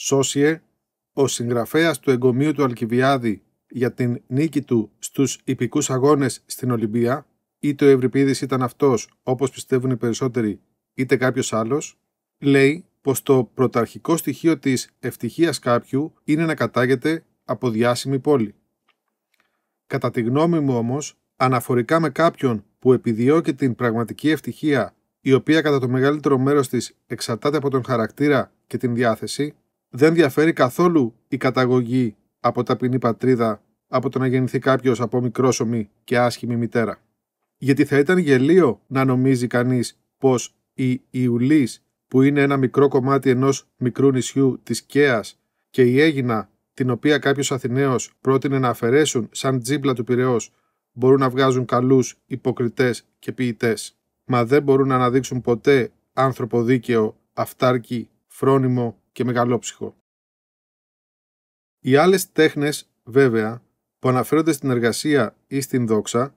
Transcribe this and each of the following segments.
Σόσιε, ο συγγραφέας του εγκομείου του Αλκιβιάδη για την νίκη του στους υπηκούς αγώνες στην Ολυμπία, είτε ο Ευρυπίδης ήταν αυτός, όπως πιστεύουν οι περισσότεροι, είτε κάποιος άλλος, λέει πως το πρωταρχικό στοιχείο της ευτυχίας κάποιου είναι να κατάγεται από διάσημη πόλη. Κατά τη γνώμη μου όμως, αναφορικά με κάποιον που επιδιώκει την πραγματική ευτυχία, η οποία κατά το μεγαλύτερο μέρος της εξαρτάται από τον χαρακτήρα και την διάθεση, δεν διαφέρει καθόλου η καταγωγή από ταπεινή πατρίδα από το να γεννηθεί κάποιος από μικρόσωμη και άσχημη μητέρα. Γιατί θα ήταν γελίο να νομίζει κανείς πως η Ιουλής, που είναι ένα μικρό κομμάτι ενός μικρού νησιού της Κέας και η Έγινα, την οποία κάποιος Αθηναίος πρότεινε να αφαιρέσουν σαν τζίπλα του Πυραιός, μπορούν να βγάζουν καλούς υποκριτές και ποιητές. Μα δεν μπορούν να αναδείξουν ποτέ άνθρωπο δίκαιο, αυτάρκη, φρόνιμο και μεγαλόψυχο. Οι άλλες τέχνες, βέβαια, που αναφέρονται στην εργασία ή στην δόξα,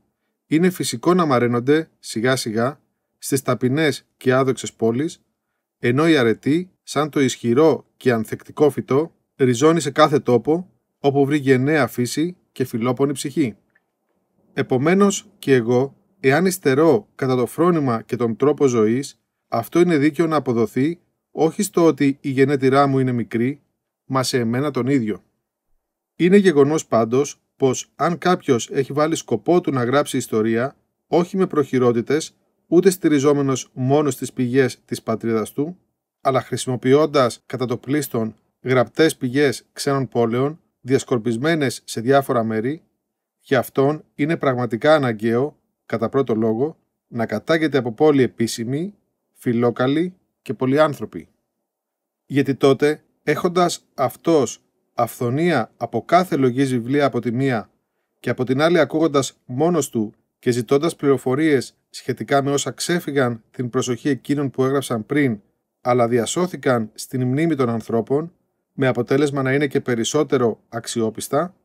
είναι φυσικό να μαραίνονται σιγά-σιγά στις ταπεινές και άδοξες πόλεις, ενώ η αρετή, σαν το ισχυρό και ανθεκτικό φυτό, ριζώνει σε κάθε τόπο όπου βρει νέα φύση και φιλόπονη ψυχή. Επομένως και εγώ, εάν υστερώ κατά το φρόνημα και τον τρόπο ζωής, αυτό είναι δίκαιο να αποδοθεί όχι στο ότι η γενέτειρά μου είναι μικρή, μα σε εμένα τον ίδιο. Είναι γεγονός πάντως πως αν κάποιος έχει βάλει σκοπό του να γράψει ιστορία, όχι με προχειρότητες, ούτε στηριζόμενος μόνο στις πηγές της πατρίδας του, αλλά χρησιμοποιώντας κατά το πλήστον γραπτές πηγές ξένων πόλεων, διασκορπισμένες σε διάφορα μέρη, για αυτόν είναι πραγματικά αναγκαίο, κατά πρώτο λόγο, να κατάγεται από πόλη επίσημη, φιλόκαλη, και πολλοί άνθρωποι. Γιατί τότε, έχοντας αυτός αυθονία από κάθε λογής βιβλία από τη μία και από την άλλη ακούγοντας μόνος του και ζητώντας πληροφορίες σχετικά με όσα ξέφυγαν την προσοχή εκείνων που έγραψαν πριν, αλλά διασώθηκαν στην μνήμη των ανθρώπων, με αποτέλεσμα να είναι και περισσότερο αξιόπιστα,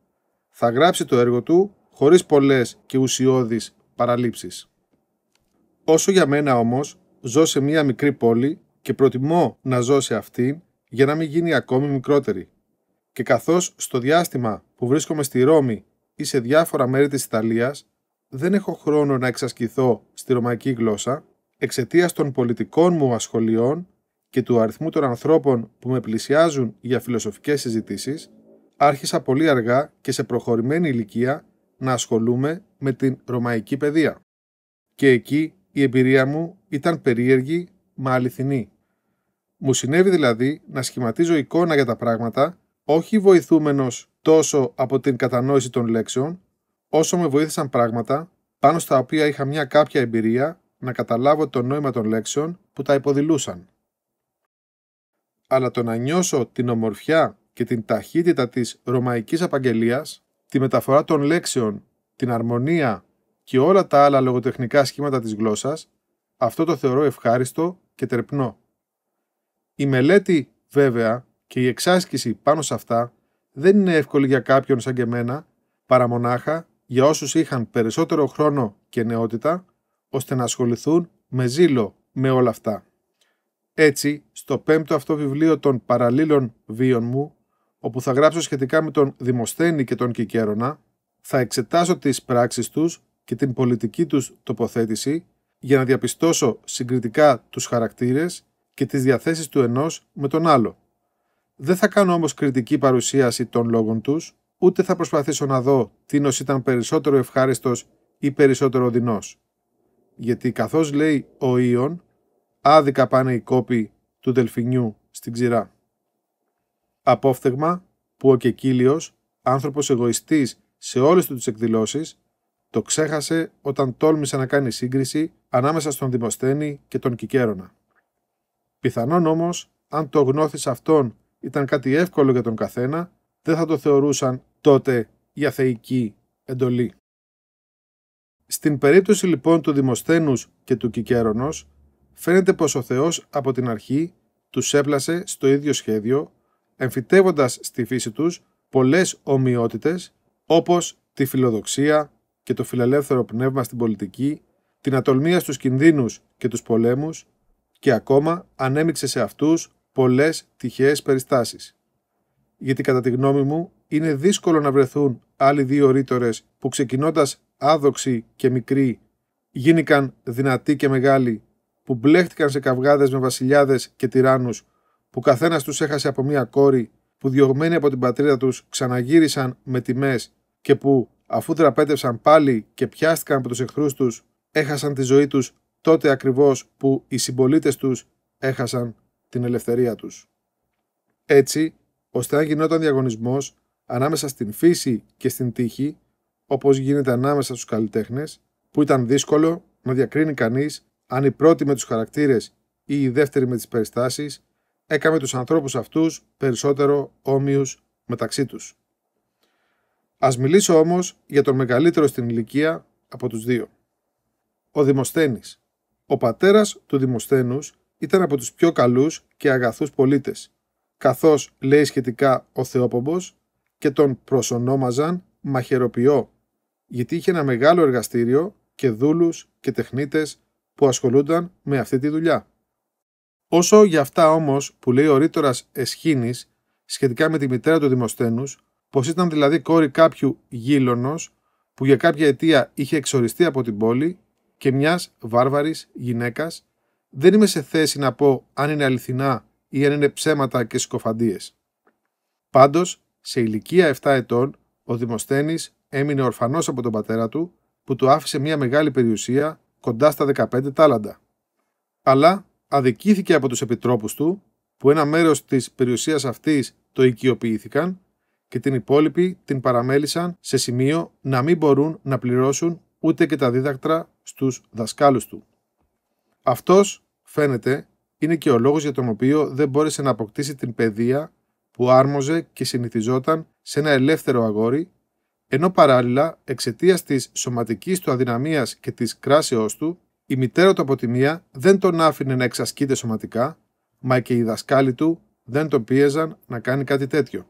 θα γράψει το έργο του χωρίς πολλές και ουσιώδεις παραλήψεις. Όσο για μένα όμως, ζω σε μία μικρή πόλη και προτιμώ να ζω σε αυτήν για να μην γίνει ακόμη μικρότερη. Και καθώς στο διάστημα που βρίσκομαι στη Ρώμη ή σε διάφορα μέρη της Ιταλίας, δεν έχω χρόνο να εξασκηθώ στη ρωμαϊκή γλώσσα, εξαιτίας των πολιτικών μου ασχολιών και του αριθμού των ανθρώπων που με πλησιάζουν για φιλοσοφικές συζητήσεις, άρχισα πολύ αργά και σε προχωρημένη ηλικία να ασχολούμαι με την ρωμαϊκή παιδεία. Και εκεί η εμπειρία μου ήταν περίεργη μα αληθινή. Μου συνέβη δηλαδή να σχηματίζω εικόνα για τα πράγματα, όχι βοηθούμενος τόσο από την κατανόηση των λέξεων, όσο με βοήθησαν πράγματα πάνω στα οποία είχα μια κάποια εμπειρία να καταλάβω το νόημα των λέξεων που τα υποδηλούσαν. Αλλά το να νιώσω την ομορφιά και την ταχύτητα της ρωμαϊκής απαγγελίας, τη μεταφορά των λέξεων, την αρμονία και όλα τα άλλα λογοτεχνικά σχήματα της γλώσσας, αυτό το θεωρώ ευχάριστο και τερπνό. Η μελέτη, βέβαια, και η εξάσκηση πάνω σε αυτά δεν είναι εύκολη για κάποιον σαν και εμένα, παρά μονάχα για όσους είχαν περισσότερο χρόνο και νεότητα, ώστε να ασχοληθούν με ζήλο με όλα αυτά. Έτσι, στο πέμπτο αυτό βιβλίο των παραλλήλων βίων μου, όπου θα γράψω σχετικά με τον Δημοσθένη και τον Κικέρονα, θα εξετάσω τις πράξεις τους και την πολιτική τους τοποθέτηση για να διαπιστώσω συγκριτικά τους χαρακτήρες και τις διαθέσεις του ενός με τον άλλο. Δεν θα κάνω όμως κριτική παρουσίαση των λόγων τους, ούτε θα προσπαθήσω να δω τίνος ήταν περισσότερο ευχάριστος ή περισσότερο οδυνός. Γιατί καθώς λέει ο Ιων, άδικα πάνε οι κόποι του δελφινιού στην ξηρά. Απόφθεγμα που ο Κεκίλιος, άνθρωπος εγωιστής σε όλες του τις εκδηλώσεις, το ξέχασε όταν τόλμησε να κάνει σύγκριση ανάμεσα στον Δημοσθένη και τον Κικέρονα. Πιθανόν όμως, αν το γνώθη αυτόν ήταν κάτι εύκολο για τον καθένα, δεν θα το θεωρούσαν τότε για θεϊκή εντολή. Στην περίπτωση λοιπόν του Δημοσθένους και του Κικέρονος, φαίνεται πως ο Θεός από την αρχή τους έπλασε στο ίδιο σχέδιο, εμφυτεύοντας στη φύση τους πολλές ομοιότητες, όπως τη φιλοδοξία και το φιλελεύθερο πνεύμα στην πολιτική, την ατολμία στους κινδύνους και τους πολέμους, και ακόμα ανέμειξε σε αυτούς πολλές τυχαίες περιστάσεις. Γιατί κατά τη γνώμη μου είναι δύσκολο να βρεθούν άλλοι δύο ρήτορες που ξεκινώντας άδοξοι και μικροί γίνηκαν δυνατοί και μεγάλοι που μπλέχτηκαν σε καυγάδες με βασιλιάδες και τυράννους που καθένας τους έχασε από μία κόρη που διωγμένοι από την πατρίδα τους ξαναγύρισαν με τιμές και που αφού τραπέτευσαν πάλι και πιάστηκαν από τους εχθρούς τους έχασαν τη ζωή τους τότε ακριβώς που οι συμπολίτες τους έχασαν την ελευθερία τους. Έτσι, ώστε να γινόταν διαγωνισμός ανάμεσα στην φύση και στην τύχη, όπως γίνεται ανάμεσα στους καλλιτέχνες, που ήταν δύσκολο να διακρίνει κανείς αν η πρώτη με τους χαρακτήρες ή η δεύτερη με τις περιστάσεις έκαμε τους ανθρώπους αυτούς περισσότερο όμοιους μεταξύ τους. Ας μιλήσω όμως για τον μεγαλύτερο στην ηλικία από τους δύο. Ο Δημοσθένης, ο πατέρας του Δημοσθένους ήταν από τους πιο καλούς και αγαθούς πολίτες, καθώς λέει σχετικά ο Θεόπομπο, και τον προσονόμαζαν μαχαιροποιό, γιατί είχε ένα μεγάλο εργαστήριο και δούλους και τεχνίτες που ασχολούνταν με αυτή τη δουλειά. Όσο για αυτά όμως που λέει ο ρήτορας Εσχήνης σχετικά με τη μητέρα του Δημοσθένους, πως ήταν δηλαδή κόρη κάποιου γήλωνος που για κάποια αιτία είχε εξοριστεί από την πόλη και μιας βάρβαρης γυναίκας, δεν είμαι σε θέση να πω αν είναι αληθινά ή αν είναι ψέματα και συκοφαντίες. Πάντως, σε ηλικία 7 ετών, ο Δημοσθένης έμεινε ορφανός από τον πατέρα του, που του άφησε μια μεγάλη περιουσία κοντά στα 15 τάλαντα. Αλλά αδικήθηκε από τους επιτρόπους του, που ένα μέρος της περιουσίας αυτής το οικειοποιήθηκαν και την υπόλοιπη την παραμέλησαν σε σημείο να μην μπορούν να πληρώσουν ούτε και τα δίδακτρα στους δασκάλους του. Αυτός, φαίνεται, είναι και ο λόγος για τον οποίο δεν μπόρεσε να αποκτήσει την παιδεία που άρμοζε και συνηθιζόταν σε ένα ελεύθερο αγόρι, ενώ παράλληλα εξαιτίας της σωματικής του αδυναμίας και της κράσεω του, η μητέρα του από τη μία δεν τον άφηνε να εξασκείται σωματικά, μα και οι δασκάλοι του δεν τον πίεζαν να κάνει κάτι τέτοιο.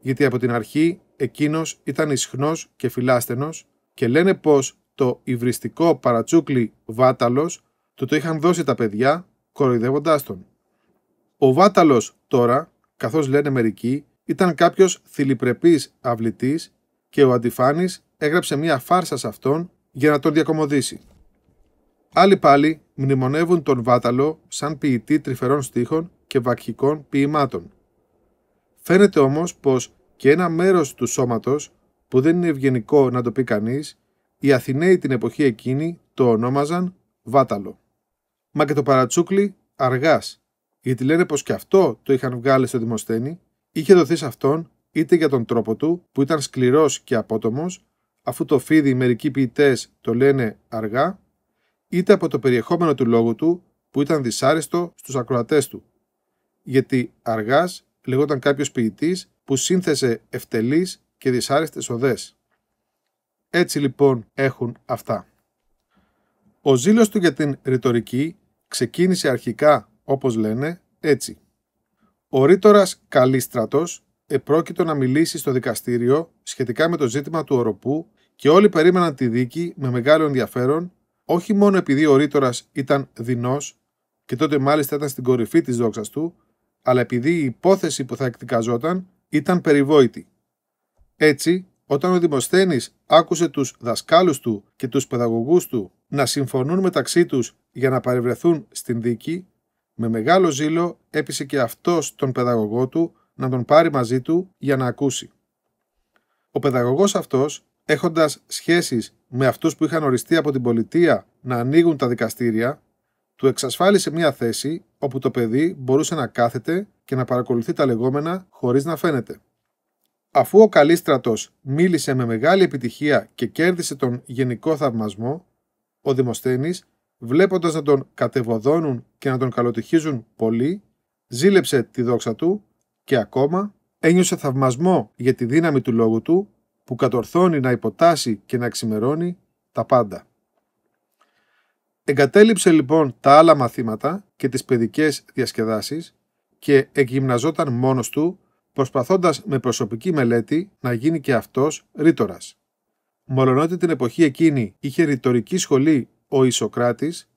Γιατί από την αρχή εκείνος ήταν ισχνός και φυλάστενος, και λένε πως το υβριστικό παρατσούκλι Βάταλος του το είχαν δώσει τα παιδιά κοροϊδεύοντάς τον. Ο Βάταλος τώρα, καθώς λένε μερικοί, ήταν κάποιος θηλυπρεπής αυλητής και ο Αντιφάνης έγραψε μία φάρσα σε αυτόν για να τον διακομωδήσει. Άλλοι πάλι μνημονεύουν τον Βάταλο σαν ποιητή τρυφερών στίχων και βακχικών ποιημάτων. Φαίνεται όμως πως και ένα μέρος του σώματος που δεν είναι ευγενικό να το πει κανείς, οι Αθηναίοι την εποχή εκείνη το ονόμαζαν Βάταλο. Μα και το παρατσούκλι αργάς, γιατί λένε πως και αυτό το είχαν βγάλει στο Δημοσθένη, είχε δοθεί σε αυτόν είτε για τον τρόπο του που ήταν σκληρός και απότομος, αφού το φίδι μερικοί ποιητές το λένε αργά, είτε από το περιεχόμενο του λόγου του που ήταν δυσάρεστο στους ακροατές του. Γιατί αργάς λεγόταν κάποιος ποιητής που σύνθεσε ευτελεί και δυσάρεστες οδές. Έτσι λοιπόν έχουν αυτά. Ο ζήλος του για την ρητορική ξεκίνησε αρχικά, όπως λένε, έτσι. Ο ρήτορας Καλίστρατος επρόκειτο να μιλήσει στο δικαστήριο σχετικά με το ζήτημα του οροπού και όλοι περίμεναν τη δίκη με μεγάλο ενδιαφέρον, όχι μόνο επειδή ο ρήτορας ήταν δεινός και τότε μάλιστα ήταν στην κορυφή της δόξας του, αλλά επειδή η υπόθεση που θα εκδικαζόταν ήταν περιβόητη. Έτσι, όταν ο Δημοσθένης άκουσε τους δασκάλους του και τους παιδαγωγούς του να συμφωνούν μεταξύ τους για να παρευρεθούν στην δίκη, με μεγάλο ζήλο έπεισε και αυτός τον παιδαγωγό του να τον πάρει μαζί του για να ακούσει. Ο παιδαγωγός αυτός, έχοντας σχέσεις με αυτούς που είχαν οριστεί από την πολιτεία να ανοίγουν τα δικαστήρια, του εξασφάλισε μια θέση όπου το παιδί μπορούσε να κάθεται και να παρακολουθεί τα λεγόμενα χωρίς να φαίνεται. Αφού ο Καλίστρατος μίλησε με μεγάλη επιτυχία και κέρδισε τον γενικό θαυμασμό, ο Δημοσθένης, βλέποντας να τον κατεβοδώνουν και να τον καλοτυχίζουν πολύ, ζήλεψε τη δόξα του και ακόμα ένιωσε θαυμασμό για τη δύναμη του λόγου του που κατορθώνει να υποτάσει και να ξημερώνει τα πάντα. Εγκατέλειψε λοιπόν τα άλλα μαθήματα και τις παιδικές διασκεδάσεις και εγγυμναζόταν μόνος του προσπαθώντας με προσωπική μελέτη να γίνει και αυτός ρήτορας. Μολονότι την εποχή εκείνη είχε ρητορική σχολή ο Ισοκράτης,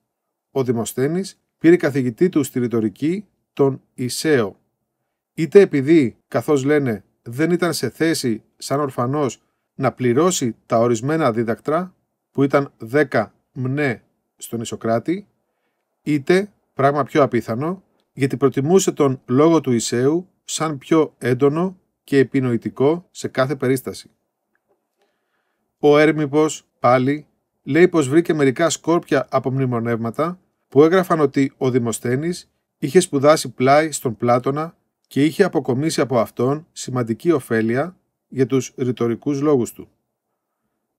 ο Δημοσθένης πήρε καθηγητή του στη ρητορική τον Ισαίο. Είτε επειδή, καθώς λένε, δεν ήταν σε θέση σαν ορφανός να πληρώσει τα ορισμένα δίδακτρα που ήταν 10 μνέ στον Ισοκράτη, είτε, πράγμα πιο απίθανο, γιατί προτιμούσε τον λόγο του Ισαίου σαν πιο έντονο και επινοητικό σε κάθε περίσταση. Ο Έρμηπος, πάλι, λέει πως βρήκε μερικά σκόρπια από μνημονεύματα που έγραφαν ότι ο Δημοσθένης είχε σπουδάσει πλάι στον Πλάτωνα και είχε αποκομίσει από αυτόν σημαντική ωφέλεια για τους ρητορικούς λόγους του.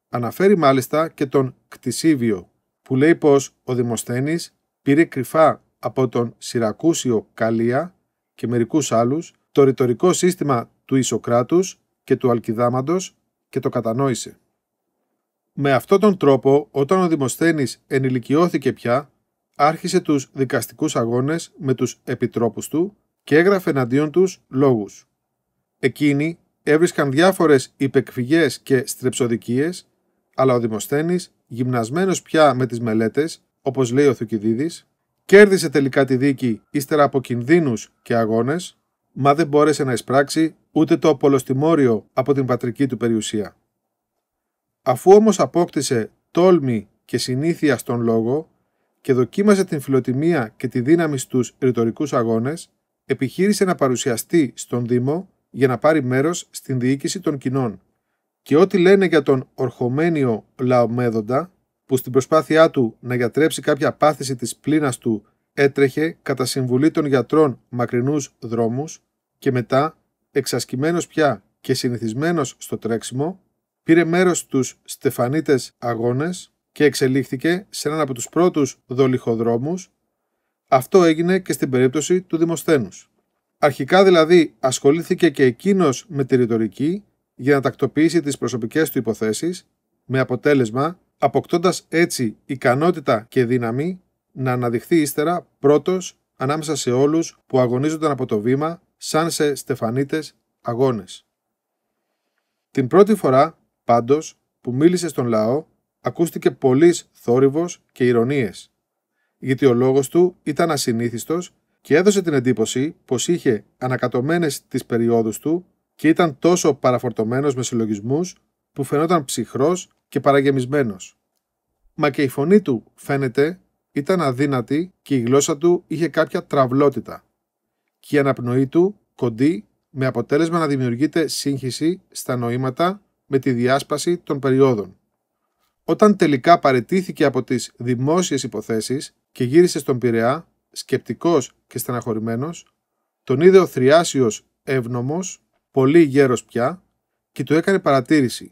Αναφέρει μάλιστα και τον Κτισίβιο που λέει πως ο Δημοσθένης πήρε κρυφά από τον Σιρακούσιο Καλία και μερικούς άλλους το ρητορικό σύστημα του Ισοκράτους και του Αλκιδάμαντος και το κατανόησε. Με αυτόν τον τρόπο, όταν ο Δημοσθένης ενηλικιώθηκε πια, άρχισε τους δικαστικούς αγώνες με τους επιτρόπους του και έγραφε εναντίον τους λόγους. Εκείνοι έβρισκαν διάφορες υπεκφυγές και στρεψοδικίες, αλλά ο Δημοσθένης, γυμνασμένος πια με τις μελέτες, όπως λέει ο Θουκυδίδης, κέρδισε τελικά τη δίκη ύστερα από κινδύνους και αγώνες μα δεν μπόρεσε να εισπράξει ούτε το απολοστιμόριο από την πατρική του περιουσία. Αφού όμως απόκτησε τόλμη και συνήθεια στον λόγο και δοκίμασε την φιλοτιμία και τη δύναμη στους ρητορικούς αγώνες, επιχείρησε να παρουσιαστεί στον Δήμο για να πάρει μέρος στην διοίκηση των κοινών. Και ό,τι λένε για τον ορχομένιο Λαομέδοντα, που στην προσπάθειά του να γιατρέψει κάποια πάθηση της πλήνας του έτρεχε κατά συμβουλή των γιατρών μακρινούς δρόμους και μετά, εξασκημένος πια και συνηθισμένος στο τρέξιμο, πήρε μέρος στους στεφανίτες αγώνες και εξελίχθηκε σε έναν από τους πρώτους δολιχοδρόμους. Αυτό έγινε και στην περίπτωση του Δημοσθένους. Αρχικά δηλαδή ασχολήθηκε και εκείνος με τη ρητορική για να τακτοποιήσει τις προσωπικές του υποθέσεις, με αποτέλεσμα αποκτώντας έτσι ικανότητα και δύναμη να αναδειχθεί ύστερα πρώτος ανάμεσα σε όλους που αγωνίζονταν από το βήμα σαν σε στεφανίτες αγώνες. Την πρώτη φορά, πάντως, που μίλησε στον λαό, ακούστηκε πολλής θόρυβος και ηρωνίες, γιατί ο λόγος του ήταν ασυνήθιστος και έδωσε την εντύπωση πως είχε ανακατωμένες τις περιόδους του και ήταν τόσο παραφορτωμένος με συλλογισμούς που φαινόταν ψυχρός και παραγεμισμένος. Μα και η φωνή του φαίνεται ήταν αδύνατη και η γλώσσα του είχε κάποια τραυλότητα και η αναπνοή του κοντή με αποτέλεσμα να δημιουργείται σύγχυση στα νοήματα με τη διάσπαση των περιόδων. Όταν τελικά παρετήθηκε από τις δημόσιες υποθέσεις και γύρισε στον Πειραιά, σκεπτικός και στεναχωρημένος, τον είδε ο θριάσιος εύνομος, πολύ γέρος πια, και του έκανε παρατήρηση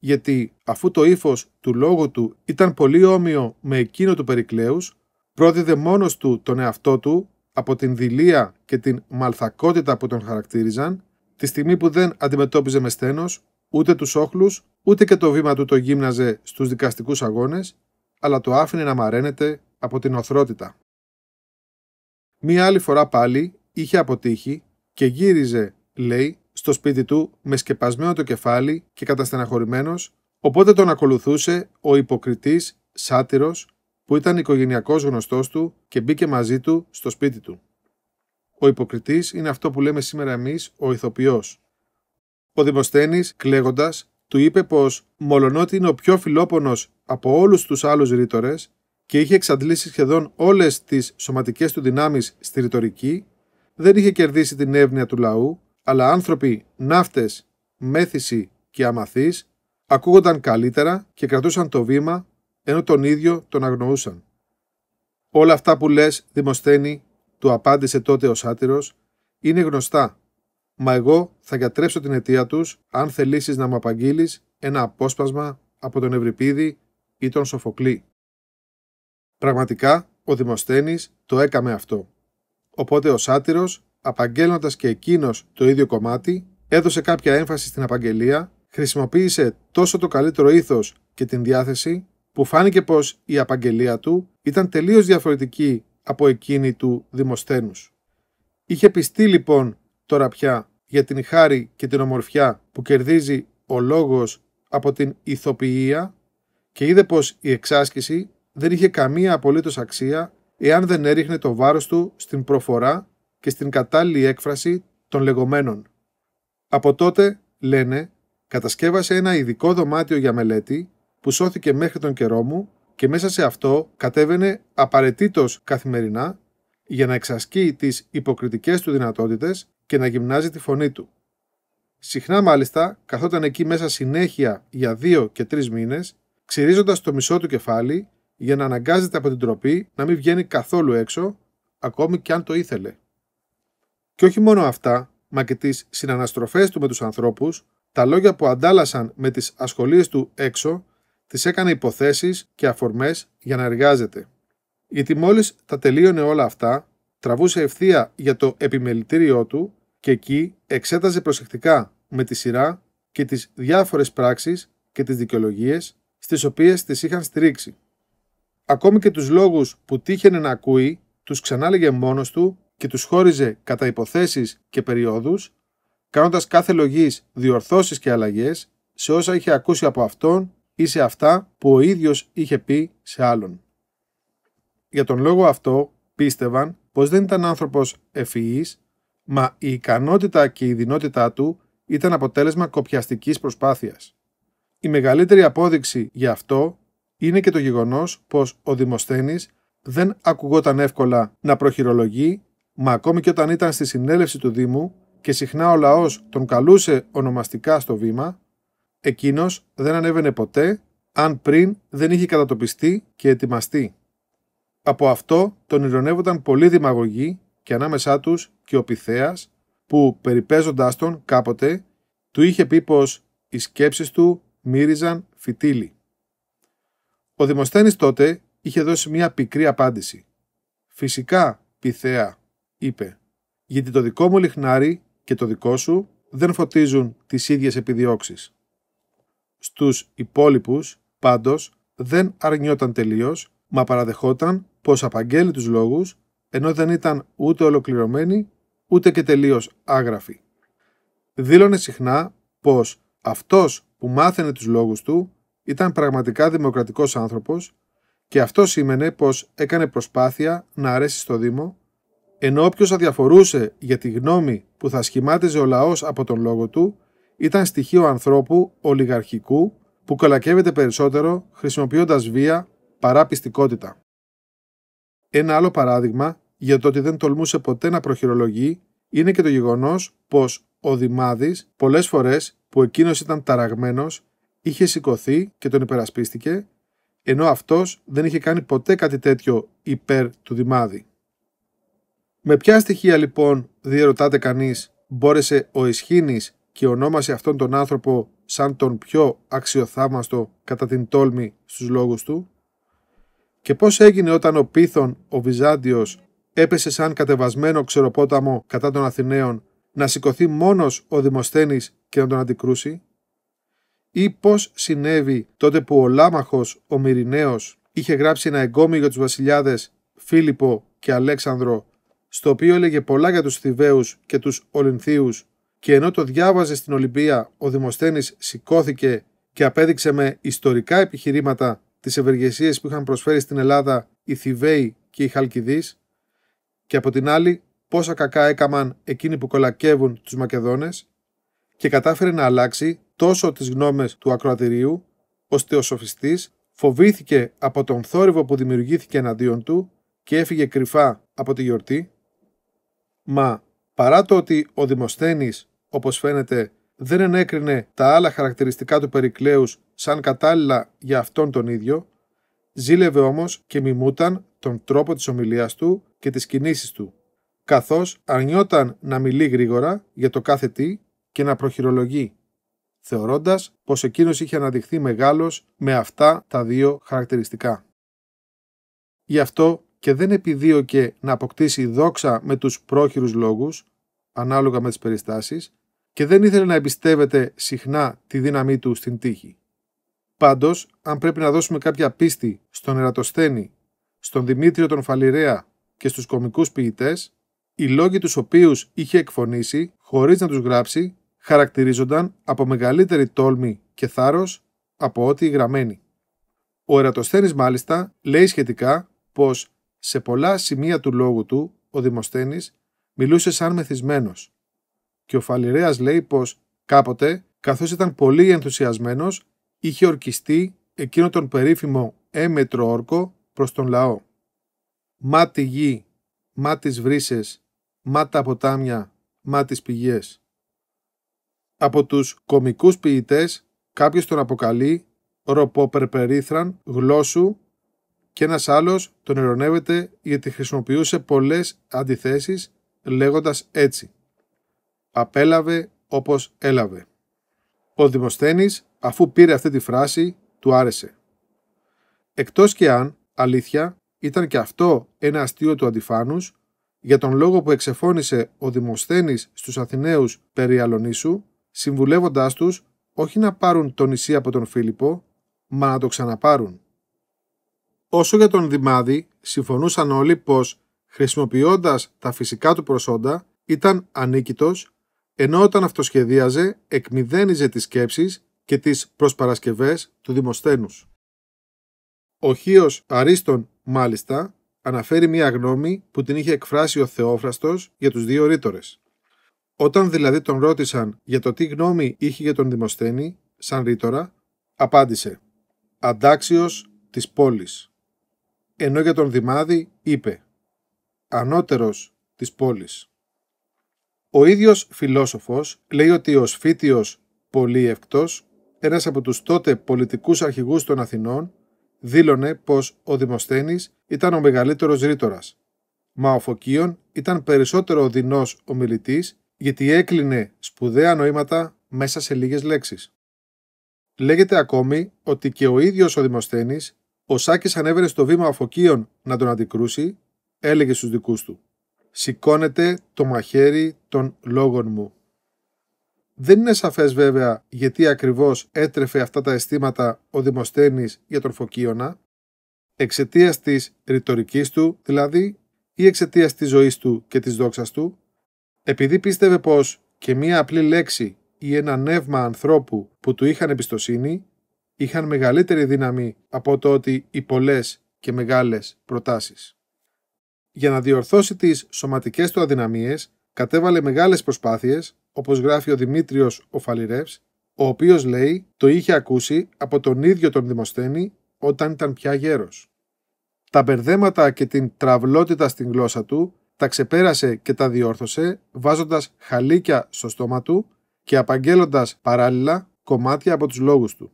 γιατί αφού το ύφος του λόγου του ήταν πολύ όμοιο με εκείνο του Περικλέους, πρόδιδε μόνος του τον εαυτό του από την δειλία και την μαλθακότητα που τον χαρακτήριζαν, τη στιγμή που δεν αντιμετώπιζε με στένος ούτε τους όχλους, ούτε και το βήμα του το γύμναζε στους δικαστικούς αγώνες, αλλά το άφηνε να μαραίνεται από την οθρότητα. Μία άλλη φορά πάλι είχε αποτύχει και γύριζε, λέει, στο σπίτι του με σκεπασμένο το κεφάλι και καταστεναχωρημένος, οπότε τον ακολουθούσε ο υποκριτής Σάτυρος που ήταν οικογενειακός γνωστός του και μπήκε μαζί του στο σπίτι του. Ο υποκριτής είναι αυτό που λέμε σήμερα εμείς ο ηθοποιός. Ο Δημοσθένης, κλαίγοντας, του είπε πως μολονότι είναι ο πιο φιλόπονος από όλους τους άλλους ρήτορες και είχε εξαντλήσει σχεδόν όλες τις σωματικές του δυνάμεις στη ρητορική, δεν είχε κερδίσει την εύνοια του λαού αλλά άνθρωποι ναύτες, μέθηση και αμαθείς ακούγονταν καλύτερα και κρατούσαν το βήμα ενώ τον ίδιο τον αγνοούσαν. Όλα αυτά που λες, Δημοσθένη, του απάντησε τότε ο σάτυρος, είναι γνωστά, μα εγώ θα γιατρέψω την αιτία τους αν θέλήσει να μου απαγγείλεις ένα απόσπασμα από τον Ευρυπίδη ή τον Σοφοκλή. Πραγματικά, ο Δημοσθένης το έκαμε αυτό. Οπότε ο σάτυρος απαγγέλνοντα και εκείνος το ίδιο κομμάτι, έδωσε κάποια έμφαση στην απαγγελία, χρησιμοποίησε τόσο το καλύτερο ήθος και την διάθεση, που φάνηκε πως η απαγγελία του ήταν τελείως διαφορετική από εκείνη του Δημοσθένους. Είχε πιστεί λοιπόν τώρα πια για την χάρη και την ομορφιά που κερδίζει ο λόγος από την ηθοποιία και είδε πως η εξάσκηση δεν είχε καμία απολύτως αξία εάν δεν έριχνε το βάρος του στην προφορά και στην κατάλληλη έκφραση των λεγόμενων. Από τότε, λένε, κατασκεύασε ένα ειδικό δωμάτιο για μελέτη που σώθηκε μέχρι τον καιρό μου και μέσα σε αυτό κατέβαινε απαραίτητος καθημερινά για να εξασκεί τις υποκριτικές του δυνατότητες και να γυμνάζει τη φωνή του. Συχνά μάλιστα καθόταν εκεί μέσα συνέχεια για δύο και τρεις μήνες, ξυρίζοντας το μισό του κεφάλι για να αναγκάζεται από την τροπή να μην βγαίνει καθόλου έξω, ακόμη και αν το ήθελε. Και όχι μόνο αυτά, μα και τις συναναστροφές του με τους ανθρώπους, τα λόγια που αντάλλασαν με τις ασχολίες του έξω, τις έκανε υποθέσεις και αφορμές για να εργάζεται. Γιατί μόλις τα τελείωνε όλα αυτά, τραβούσε ευθεία για το επιμελητήριό του και εκεί εξέταζε προσεκτικά με τη σειρά και τις διάφορες πράξεις και τις δικαιολογίες στις οποίες τις είχαν στηρίξει. Ακόμη και τους λόγους που τύχαινε να ακούει, τους ξανάλεγε μόνος του και τους χώριζε κατά υποθέσεις και περιόδους, κάνοντας κάθε λογής διορθώσεις και αλλαγές σε όσα είχε ακούσει από αυτόν ή σε αυτά που ο ίδιος είχε πει σε άλλον. Για τον λόγο αυτό πίστευαν πως δεν ήταν άνθρωπος ευφυής, μα η ικανότητα και η δυνότητά του ήταν αποτέλεσμα κοπιαστικής προσπάθειας. Η μεγαλύτερη απόδειξη για αυτό είναι και το γεγονός πως ο Δημοσθένης δεν ακουγόταν εύκολα να προχειρολογεί Μα ακόμη και όταν ήταν στη συνέλευση του Δήμου και συχνά ο λαός τον καλούσε ονομαστικά στο βήμα, εκείνος δεν ανέβαινε ποτέ αν πριν δεν είχε κατατοπιστεί και ετοιμαστεί. Από αυτό τον ηρωνεύονταν πολλοί δημαγωγοί και ανάμεσά τους και ο που περιπέζοντα τον κάποτε, του είχε πει πως οι σκέψεις του μύριζαν φυτίλι. Ο Δημοσθένης τότε είχε δώσει μια πικρή απάντηση. «Φυσικά, Πυθέα, είπε «Γιατί το δικό μου λιχνάρι και το δικό σου δεν φωτίζουν τις ίδιες επιδιώξεις». Στους υπόλοιπους, πάντως, δεν αρνιόταν τελείως, μα παραδεχόταν πως απαγγέλει τους λόγους, ενώ δεν ήταν ούτε ολοκληρωμένοι, ούτε και τελείως άγραφοι. Δήλωνε συχνά πως αυτός που μάθαινε τους λόγους του ήταν πραγματικά δημοκρατικός άνθρωπος και αυτό σήμαινε πως έκανε προσπάθεια να αρέσει στο Δήμο ενώ όποιος αδιαφορούσε για τη γνώμη που θα σχημάτιζε ο λαός από τον λόγο του, ήταν στοιχείο ανθρώπου ολιγαρχικού που καλακεύεται περισσότερο χρησιμοποιώντας βία παρά πιστικότητα. Ένα άλλο παράδειγμα για το ότι δεν τολμούσε ποτέ να προχειρολογεί είναι και το γεγονός πως ο Δημάδης, πολλές φορές που εκείνος ήταν ταραγμένος, είχε σηκωθεί και τον υπερασπίστηκε, ενώ αυτός δεν είχε κάνει ποτέ κάτι τέτοιο υπέρ του Δημάδη. Με ποια στοιχεία λοιπόν, διερωτάτε κανείς, μπόρεσε ο Ισχύνης και ονόμασε αυτόν τον άνθρωπο σαν τον πιο αξιοθάμαστο κατά την τόλμη στους λόγους του. Και πώς έγινε όταν ο Πίθων, ο Βυζάντιος, έπεσε σαν κατεβασμένο ξεροπόταμο κατά των Αθηναίων να σηκωθεί μόνος ο Δημοσθένης και να τον αντικρούσει. Ή πώς συνέβη τότε που ο Λάμαχος, ο Μυριναίος, είχε γράψει ένα εγκόμιο για τους βασιλιάδες Φίλιππο και Αλέξανδρο στο οποίο έλεγε πολλά για τους Θηβαίους και τους Ολυνθίους και ενώ το διάβαζε στην Ολυμπία, ο Δημοσθένης σηκώθηκε και απέδειξε με ιστορικά επιχειρήματα τις ευεργεσίες που είχαν προσφέρει στην Ελλάδα οι Θηβαίοι και οι Χαλκιδείς και από την άλλη πόσα κακά έκαμαν εκείνοι που κολακεύουν τους Μακεδόνες και κατάφερε να αλλάξει τόσο τις γνώμες του ακροατηρίου, ώστε ο σοφιστής φοβήθηκε από τον θόρυβο που δημιουργήθηκε εναντίον του και έφυγε κρυφά από τη γιορτή Μα παρά το ότι ο Δημοσθένης, όπως φαίνεται, δεν ενέκρινε τα άλλα χαρακτηριστικά του Περικλέους σαν κατάλληλα για αυτόν τον ίδιο, ζήλευε όμως και μιμούταν τον τρόπο της ομιλίας του και τις κινήσεις του, καθώς αρνιόταν να μιλεί γρήγορα για το κάθε τι και να προχειρολογεί, θεωρώντας πως εκείνος είχε αναδειχθεί μεγάλος με αυτά τα δύο χαρακτηριστικά. Γι' αυτό και δεν επιδίωκε να αποκτήσει δόξα με τους πρόχειρους λόγους, ανάλογα με τις περιστάσεις, και δεν ήθελε να εμπιστεύεται συχνά τη δύναμή του στην τύχη. Πάντως, αν πρέπει να δώσουμε κάποια πίστη στον Ερατοσθένη, στον Δημήτριο τον Φαλιρέα και στους κομικούς ποιητές, οι λόγοι τους οποίους είχε εκφωνήσει, χωρίς να τους γράψει, χαρακτηρίζονταν από μεγαλύτερη τόλμη και θάρρος από ό,τι οι γραμμένοι. Ο Ερατοσθένης μάλιστα λέει σχετικά πως σε πολλά σημεία του λόγου του, ο Δημοσθένης μιλούσε σαν μεθυσμένος, Και ο Φαλιρέας λέει πως κάποτε, καθώς ήταν πολύ ενθουσιασμένος, είχε ορκιστεί εκείνο τον περίφημο έμετρο όρκο προς τον λαό. «Μα τη γη, μα τις βρύσες, μα τα ποτάμια, μα τις πηγές. Από τους κομικούς ποιητές, κάποιος τον αποκαλεί ροποπερπερίθραν γλώσσου και ένας άλλος τον ειρωνεύεται γιατί χρησιμοποιούσε πολλές αντιθέσεις λέγοντας έτσι «Απέλαβε όπως έλαβε». Ο Δημοσθένης αφού πήρε αυτή τη φράση του άρεσε. Εκτός και αν, αλήθεια, ήταν και αυτό ένα αστείο του Αντιφάνους για τον λόγο που εξεφώνησε ο Δημοσθένης στους Αθηναίους περί Αλονίσου, συμβουλεύοντάς τους όχι να πάρουν το νησί από τον Φίλιππο, μα να το ξαναπάρουν. Όσο για τον Δημάδη, συμφωνούσαν όλοι πως, χρησιμοποιώντας τα φυσικά του προσόντα, ήταν ανίκητος, ενώ όταν αυτοσχεδίαζε, εκμυδένιζε τις σκέψεις και τις προσπαρασκευές του Δημοσθένους. Ο Χίος Αρίστον, μάλιστα, αναφέρει μία γνώμη που την είχε εκφράσει ο Θεόφραστος για τους δύο ρήτορες. Όταν δηλαδή τον ρώτησαν για το τι γνώμη είχε για τον Δημοσθένη, σαν ρήτορα, απάντησε «Αντάξιος της πόλης» ενώ για τον Δημάδη είπε «Ανώτερος της πόλης». Ο ίδιος φιλόσοφος λέει ότι ο Σφίτιος Πολύευκτος, ένας από τους τότε πολιτικούς αρχηγούς των Αθηνών, δήλωνε πως ο Δημοσθένης ήταν ο μεγαλύτερος ρήτορας. Μα ο Φωκίων ήταν περισσότερο οδυνός ομιλητής γιατί έκλεινε σπουδαία νοήματα μέσα σε λίγες λέξεις. Λέγεται ακόμη ότι και ο ίδιος ο Δημοσθένης ο Σάκης ανέβαινε στο βήμα αφοκίων να τον αντικρούσει, έλεγε στους δικούς του: Σηκώνεται το μαχαίρι των λόγων μου. Δεν είναι σαφές βέβαια γιατί ακριβώς έτρεφε αυτά τα αισθήματα ο Δημοσθένης για τον Φωκίωνα, εξαιτίας της ρητορικής του δηλαδή, ή εξαιτίας της ζωής του και της δόξας του, επειδή πίστευε πως και μία απλή λέξη ή ένα νεύμα ανθρώπου που του είχαν εμπιστοσύνη είχαν μεγαλύτερη δύναμη από το ότι οι πολλές και μεγάλες προτάσεις. Για να διορθώσει τις σωματικές του αδυναμίες, κατέβαλε μεγάλες προσπάθειες, όπως γράφει ο Δημήτριος ο ο οποίος λέει το είχε ακούσει από τον ίδιο τον Δημοσθένη όταν ήταν πια γέρος. Τα μπερδέματα και την τραυλότητα στην γλώσσα του τα ξεπέρασε και τα διόρθωσε βάζοντας χαλίκια στο στόμα του και απαγγέλλοντας παράλληλα κομμάτια από τους λόγους του.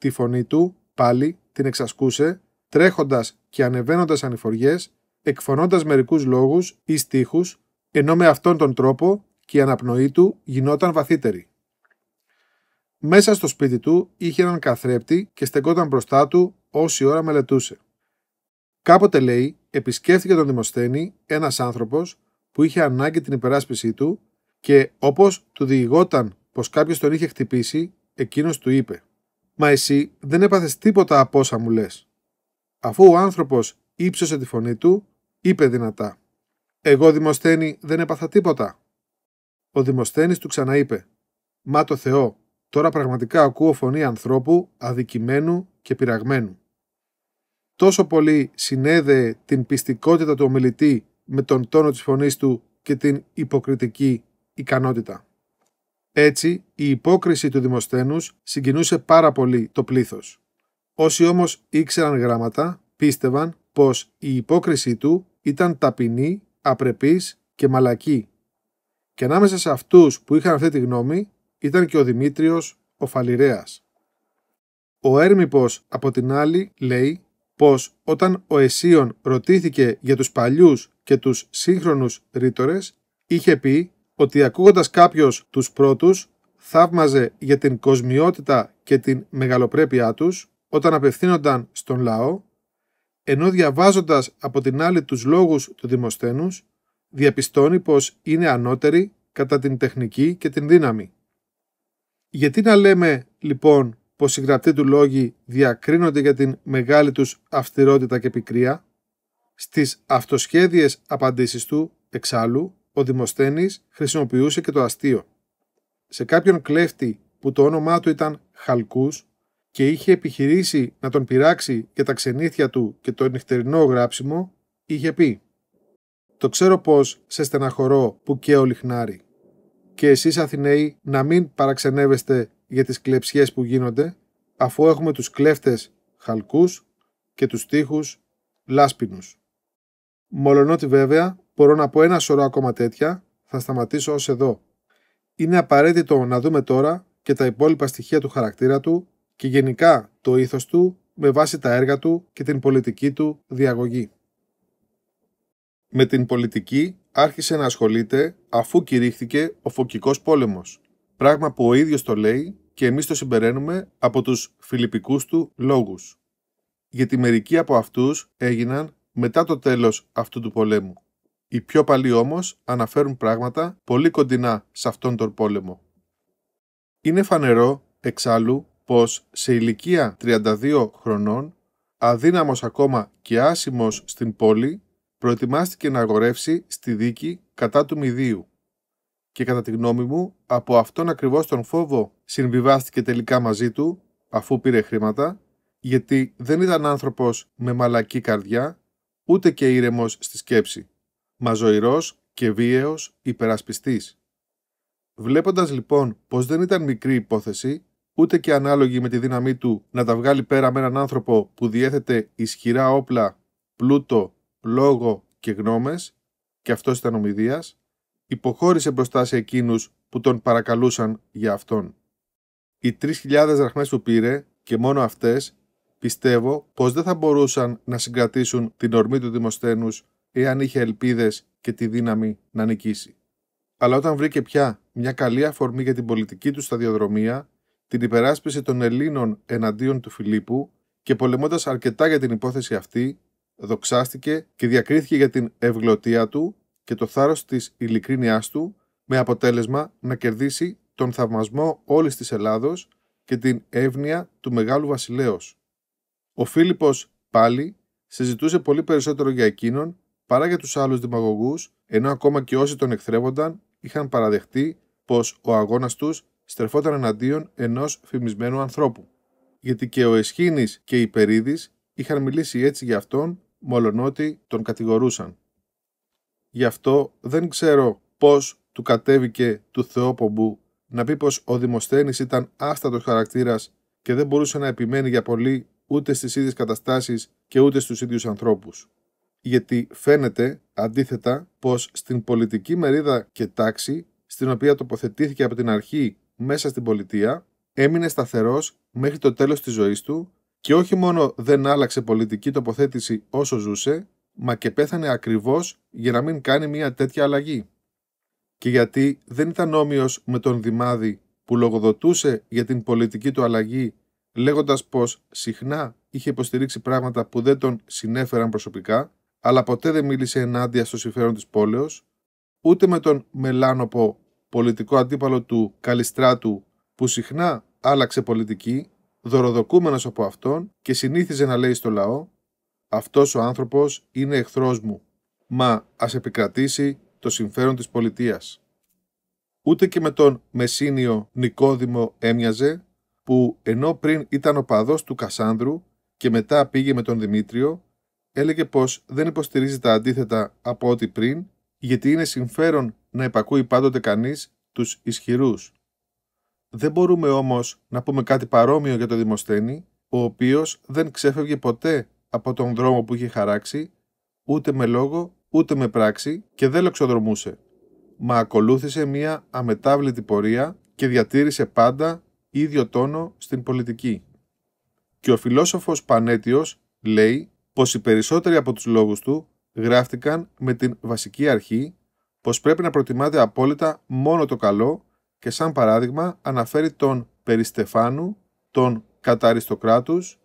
Τη φωνή του, πάλι, την εξασκούσε, τρέχοντας και ανεβαίνοντας ανηφοριές, εκφωνώντας μερικούς λόγους ή στίχους, ενώ με αυτόν τον τρόπο και η αναπνοή του γινόταν βαθύτερη. Μέσα στο σπίτι του είχε έναν καθρέπτη και στεκόταν μπροστά του όση ώρα μελετούσε. Κάποτε λέει, επισκέφθηκε τον Δημοσθένη ένας άνθρωπος που είχε ανάγκη την υπεράσπιση του και όπως του διηγόταν πως κάποιος τον είχε χτυπήσει, εκείνος του είπε: Μα εσύ δεν έπαθες τίποτα από όσα μου λες. Αφού ο άνθρωπος ύψωσε τη φωνή του, είπε δυνατά. Εγώ, Δημοσθένη, δεν έπαθα τίποτα. Ο Δημοσθένης του ξαναείπε. Μα το Θεό, τώρα πραγματικά ακούω φωνή ανθρώπου αδικημένου και πειραγμένου. Τόσο πολύ συνέδεε την πιστικότητα του ομιλητή με τον τόνο της φωνής του και την υποκριτική ικανότητα. Έτσι, η υπόκριση του Δημοσθένους συγκινούσε πάρα πολύ το πλήθος. Όσοι όμως ήξεραν γράμματα, πίστευαν πως η υπόκρισή του ήταν ταπεινή, απρεπής και μαλακή. Και ανάμεσα σε αυτούς που είχαν αυτή τη γνώμη ήταν και ο Δημήτριος ο Φαλιρέας. Ο Έρμηπος από την άλλη λέει πως όταν ο Εσίων ρωτήθηκε για τους παλιούς και τους σύγχρονους ρήτορες είχε πει ότι ακούγοντας κάποιος τους πρώτους θαύμαζε για την κοσμιότητα και την μεγαλοπρέπειά τους όταν απευθύνονταν στον λαό, ενώ διαβάζοντας από την άλλη τους λόγους του Δημοσθένους, διαπιστώνει πως είναι ανώτερη κατά την τεχνική και την δύναμη. Γιατί να λέμε, λοιπόν, πως οι γραπτοί του λόγοι διακρίνονται για την μεγάλη τους αυστηρότητα και πικρία, στις αυτοσχέδιες απαντήσεις του, εξάλλου, ο Δημοσθένης χρησιμοποιούσε και το αστείο. Σε κάποιον κλέφτη που το όνομά του ήταν Χαλκούς και είχε επιχειρήσει να τον πειράξει και τα ξενήθια του και το νυχτερινό γράψιμο, είχε πει «Το ξέρω πως σε στεναχωρώ που και ο λιχνάρι. Και εσείς Αθηναίοι να μην παραξενεύεστε για τις κλεψιές που γίνονται, αφού έχουμε τους κλέφτες χαλκούς και τους τείχους λάσπινους. Μολονότι βέβαια Μπορώ να πω ένα σωρό ακόμα τέτοια, θα σταματήσω ως εδώ. Είναι απαραίτητο να δούμε τώρα και τα υπόλοιπα στοιχεία του χαρακτήρα του και γενικά το ήθος του με βάση τα έργα του και την πολιτική του διαγωγή. Με την πολιτική άρχισε να ασχολείται αφού κηρύχθηκε ο Φωκικός πόλεμος, πράγμα που ο ίδιος το λέει και εμείς το συμπεραίνουμε από τους φιλιππικούς του λόγους. Γιατί μερικοί από αυτούς έγιναν μετά το τέλος αυτού του πολέμου. Οι πιο παλιοί όμως αναφέρουν πράγματα πολύ κοντινά σε αυτόν τον πόλεμο. Είναι φανερό, εξάλλου, πως σε ηλικία 32 χρονών, αδύναμος ακόμα και άσημος στην πόλη, προετοιμάστηκε να αγορεύσει στη δίκη κατά του Μηδίου. Και κατά τη γνώμη μου, από αυτόν ακριβώς τον φόβο συμβιβάστηκε τελικά μαζί του, αφού πήρε χρήματα, γιατί δεν ήταν άνθρωπος με μαλακή καρδιά, ούτε και ήρεμος στη σκέψη μαζοηρός και βίαιος υπερασπιστής. Βλέποντας λοιπόν πως δεν ήταν μικρή υπόθεση, ούτε και ανάλογη με τη δύναμή του να τα βγάλει πέρα με έναν άνθρωπο που διέθετε ισχυρά όπλα, πλούτο, λόγο και γνώμες, και αυτός ήταν ο Μηδίας, υποχώρησε μπροστά σε εκείνους που τον παρακαλούσαν για αυτόν. Οι 3.000 δραχμές που πήρε και μόνο αυτές πιστεύω πως δεν θα μπορούσαν να συγκρατήσουν την ορμή του Δημοσθένους εάν είχε ελπίδες και τη δύναμη να νικήσει. Αλλά όταν βρήκε πια μια καλή αφορμή για την πολιτική του σταδιοδρομία, την υπεράσπιση των Ελλήνων εναντίον του Φιλίππου και πολεμώντας αρκετά για την υπόθεση αυτή, δοξάστηκε και διακρίθηκε για την ευγλωτία του και το θάρρος της ειλικρίνειάς του, με αποτέλεσμα να κερδίσει τον θαυμασμό όλης της Ελλάδος και την εύνοια του μεγάλου βασιλέως. Ο Φίλιππος πάλι συζητούσε πολύ περισσότερο για εκείνον παρά για τους άλλους δημαγωγούς, ενώ ακόμα και όσοι τον εκθρέβονταν είχαν παραδεχτεί πως ο αγώνας τους στρεφόταν εναντίον ενός φημισμένου ανθρώπου. Γιατί και ο Εσχήνης και η Περίδης είχαν μιλήσει έτσι για αυτόν, μόλον ότι τον κατηγορούσαν. Γι' αυτό δεν ξέρω πώς του κατέβηκε του Θεόπομπου να πει πως ο Δημοσθένης ήταν άστατος χαρακτήρας και δεν μπορούσε να επιμένει για πολύ ούτε στις ίδιες καταστάσεις και ούτε στους ίδιους ανθρώπους γιατί φαίνεται αντίθετα πως στην πολιτική μερίδα και τάξη, στην οποία τοποθετήθηκε από την αρχή μέσα στην πολιτεία, έμεινε σταθερός μέχρι το τέλος της ζωής του και όχι μόνο δεν άλλαξε πολιτική τοποθέτηση όσο ζούσε, μα και πέθανε ακριβώς για να μην κάνει μια τέτοια αλλαγή. Και γιατί δεν ήταν όμοιος με τον Δημάδη που λογοδοτούσε για την πολιτική του αλλαγή λέγοντας πως συχνά είχε υποστηρίξει πράγματα που δεν τον συνέφεραν προσωπικά, αλλά ποτέ δεν μίλησε ενάντια στο συμφέρον της πόλεως, ούτε με τον μελάνοπο πολιτικό αντίπαλο του Καλιστράτου που συχνά άλλαξε πολιτική, δωροδοκούμενος από αυτόν και συνήθιζε να λέει στο λαό «Αυτός ο άνθρωπος είναι εχθρός μου, μα ας επικρατήσει το συμφέρον της πολιτείας». Ούτε και με τον Μεσίνιο Νικόδημο έμοιαζε, που ενώ πριν ήταν ο παδός του Κασάνδρου και μετά πήγε με τον Δημήτριο, έλεγε πως δεν υποστηρίζει τα αντίθετα από ό,τι πριν, γιατί είναι συμφέρον να υπακούει πάντοτε κανείς τους ισχυρούς. Δεν μπορούμε όμως να πούμε κάτι παρόμοιο για τον Δημοσθένη, ο οποίος δεν ξέφευγε ποτέ από τον δρόμο που είχε χαράξει, ούτε με λόγο, ούτε με πράξη και δεν λοξοδρομούσε. Μα ακολούθησε μία αμετάβλητη πορεία και διατήρησε πάντα ίδιο τόνο στην πολιτική. Και ο φιλόσοφος Πανέτιος λέει πως οι περισσότεροι από τους λόγους του γράφτηκαν με την βασική αρχή πως πρέπει να προτιμάται απόλυτα μόνο το καλό και σαν παράδειγμα αναφέρει τον Περιστεφάνου, τον Καταριστοκράτους,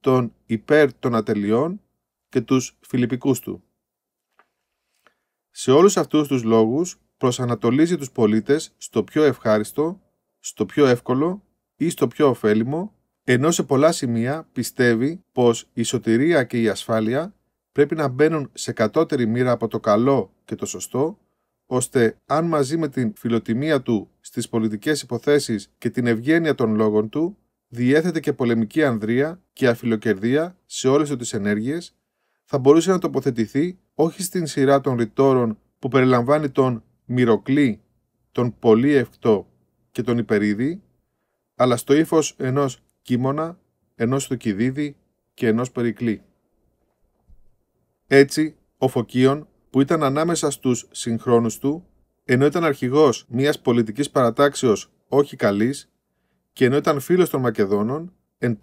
τον Υπέρ των Ατελειών και τους Φιλιππικούς του. Σε όλους αυτούς τους λόγους προσανατολίζει τους πολίτες στο πιο ευχάριστο, στο πιο εύκολο ή στο πιο ωφέλιμο ενώ σε πολλά σημεία πιστεύει πως η σωτηρία και η ασφάλεια πρέπει να μπαίνουν σε κατώτερη μοίρα από το καλό και το σωστό, ώστε αν μαζί με την φιλοτιμία του στις πολιτικές υποθέσεις και την ευγένεια των λόγων του, διέθετε και πολεμική ανδρεία και αφιλοκερδία σε όλες τις ενέργειες, θα μπορούσε να τοποθετηθεί όχι στην σειρά των ρητόρων που περιλαμβάνει τον μυροκλή, τον πολύ ευκτό και τον υπερίδη, αλλά στο ύφος ενός Κίμωνα, ενός Θουκυδίδη και ενός Περικλή. Έτσι, ο Φωκίων, που ήταν ανάμεσα στους συγχρόνους του, ενώ ήταν αρχηγός μιας πολιτικής παρατάξεως όχι καλής και ενώ ήταν φίλος των Μακεδόνων, εν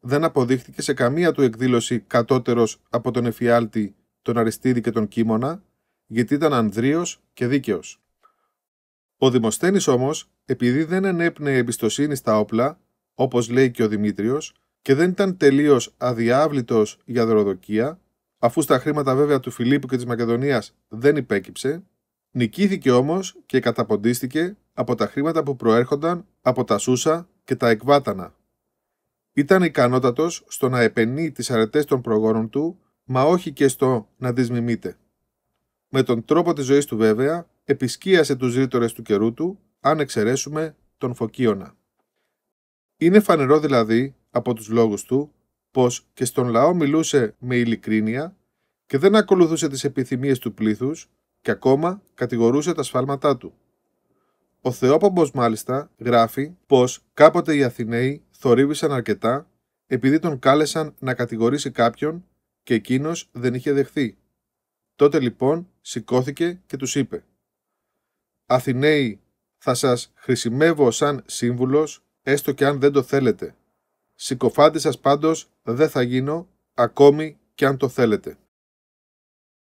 δεν αποδείχθηκε σε καμία του εκδήλωση κατώτερος από τον Εφιάλτη, τον Αριστίδη και τον Κίμωνα, γιατί ήταν ανδρείος και δίκαιος. Ο δημοσθένης όμως, επειδή δεν ενέπνεε εμπιστοσύνη στα όπλα, όπως λέει και ο Δημήτριος, και δεν ήταν τελείως αδιάβλητος για δωροδοκία, αφού στα χρήματα βέβαια του Φιλίππου και της Μακεδονίας δεν υπέκυψε, νικήθηκε όμως και καταποντίστηκε από τα χρήματα που προέρχονταν από τα Σούσα και τα Εκβάτανα. Ήταν ικανότατος στο να επενεί τις αρετές των προγόνων του, μα όχι και στο να τις μιμείται. Με τον τρόπο της ζωής του βέβαια, επισκίασε τους ρήτορες του καιρού του, αν εξαιρέσουμε τον Φωκίωνα. Είναι φανερό δηλαδή από τους λόγους του πως και στον λαό μιλούσε με ειλικρίνεια και δεν ακολουθούσε τις επιθυμίες του πλήθους και ακόμα κατηγορούσε τα σφάλματά του. Ο Θεόπομπος μάλιστα γράφει πως κάποτε οι Αθηναίοι θορύβησαν αρκετά επειδή τον κάλεσαν να κατηγορήσει κάποιον και εκείνος δεν είχε δεχθεί. Τότε λοιπόν σηκώθηκε και τους είπε «Αθηναίοι, θα σας χρησιμεύω σαν σύμβουλος έστω και αν δεν το θέλετε. Συκοφάντη σας πάντως δεν θα γίνω, ακόμη και αν το θέλετε.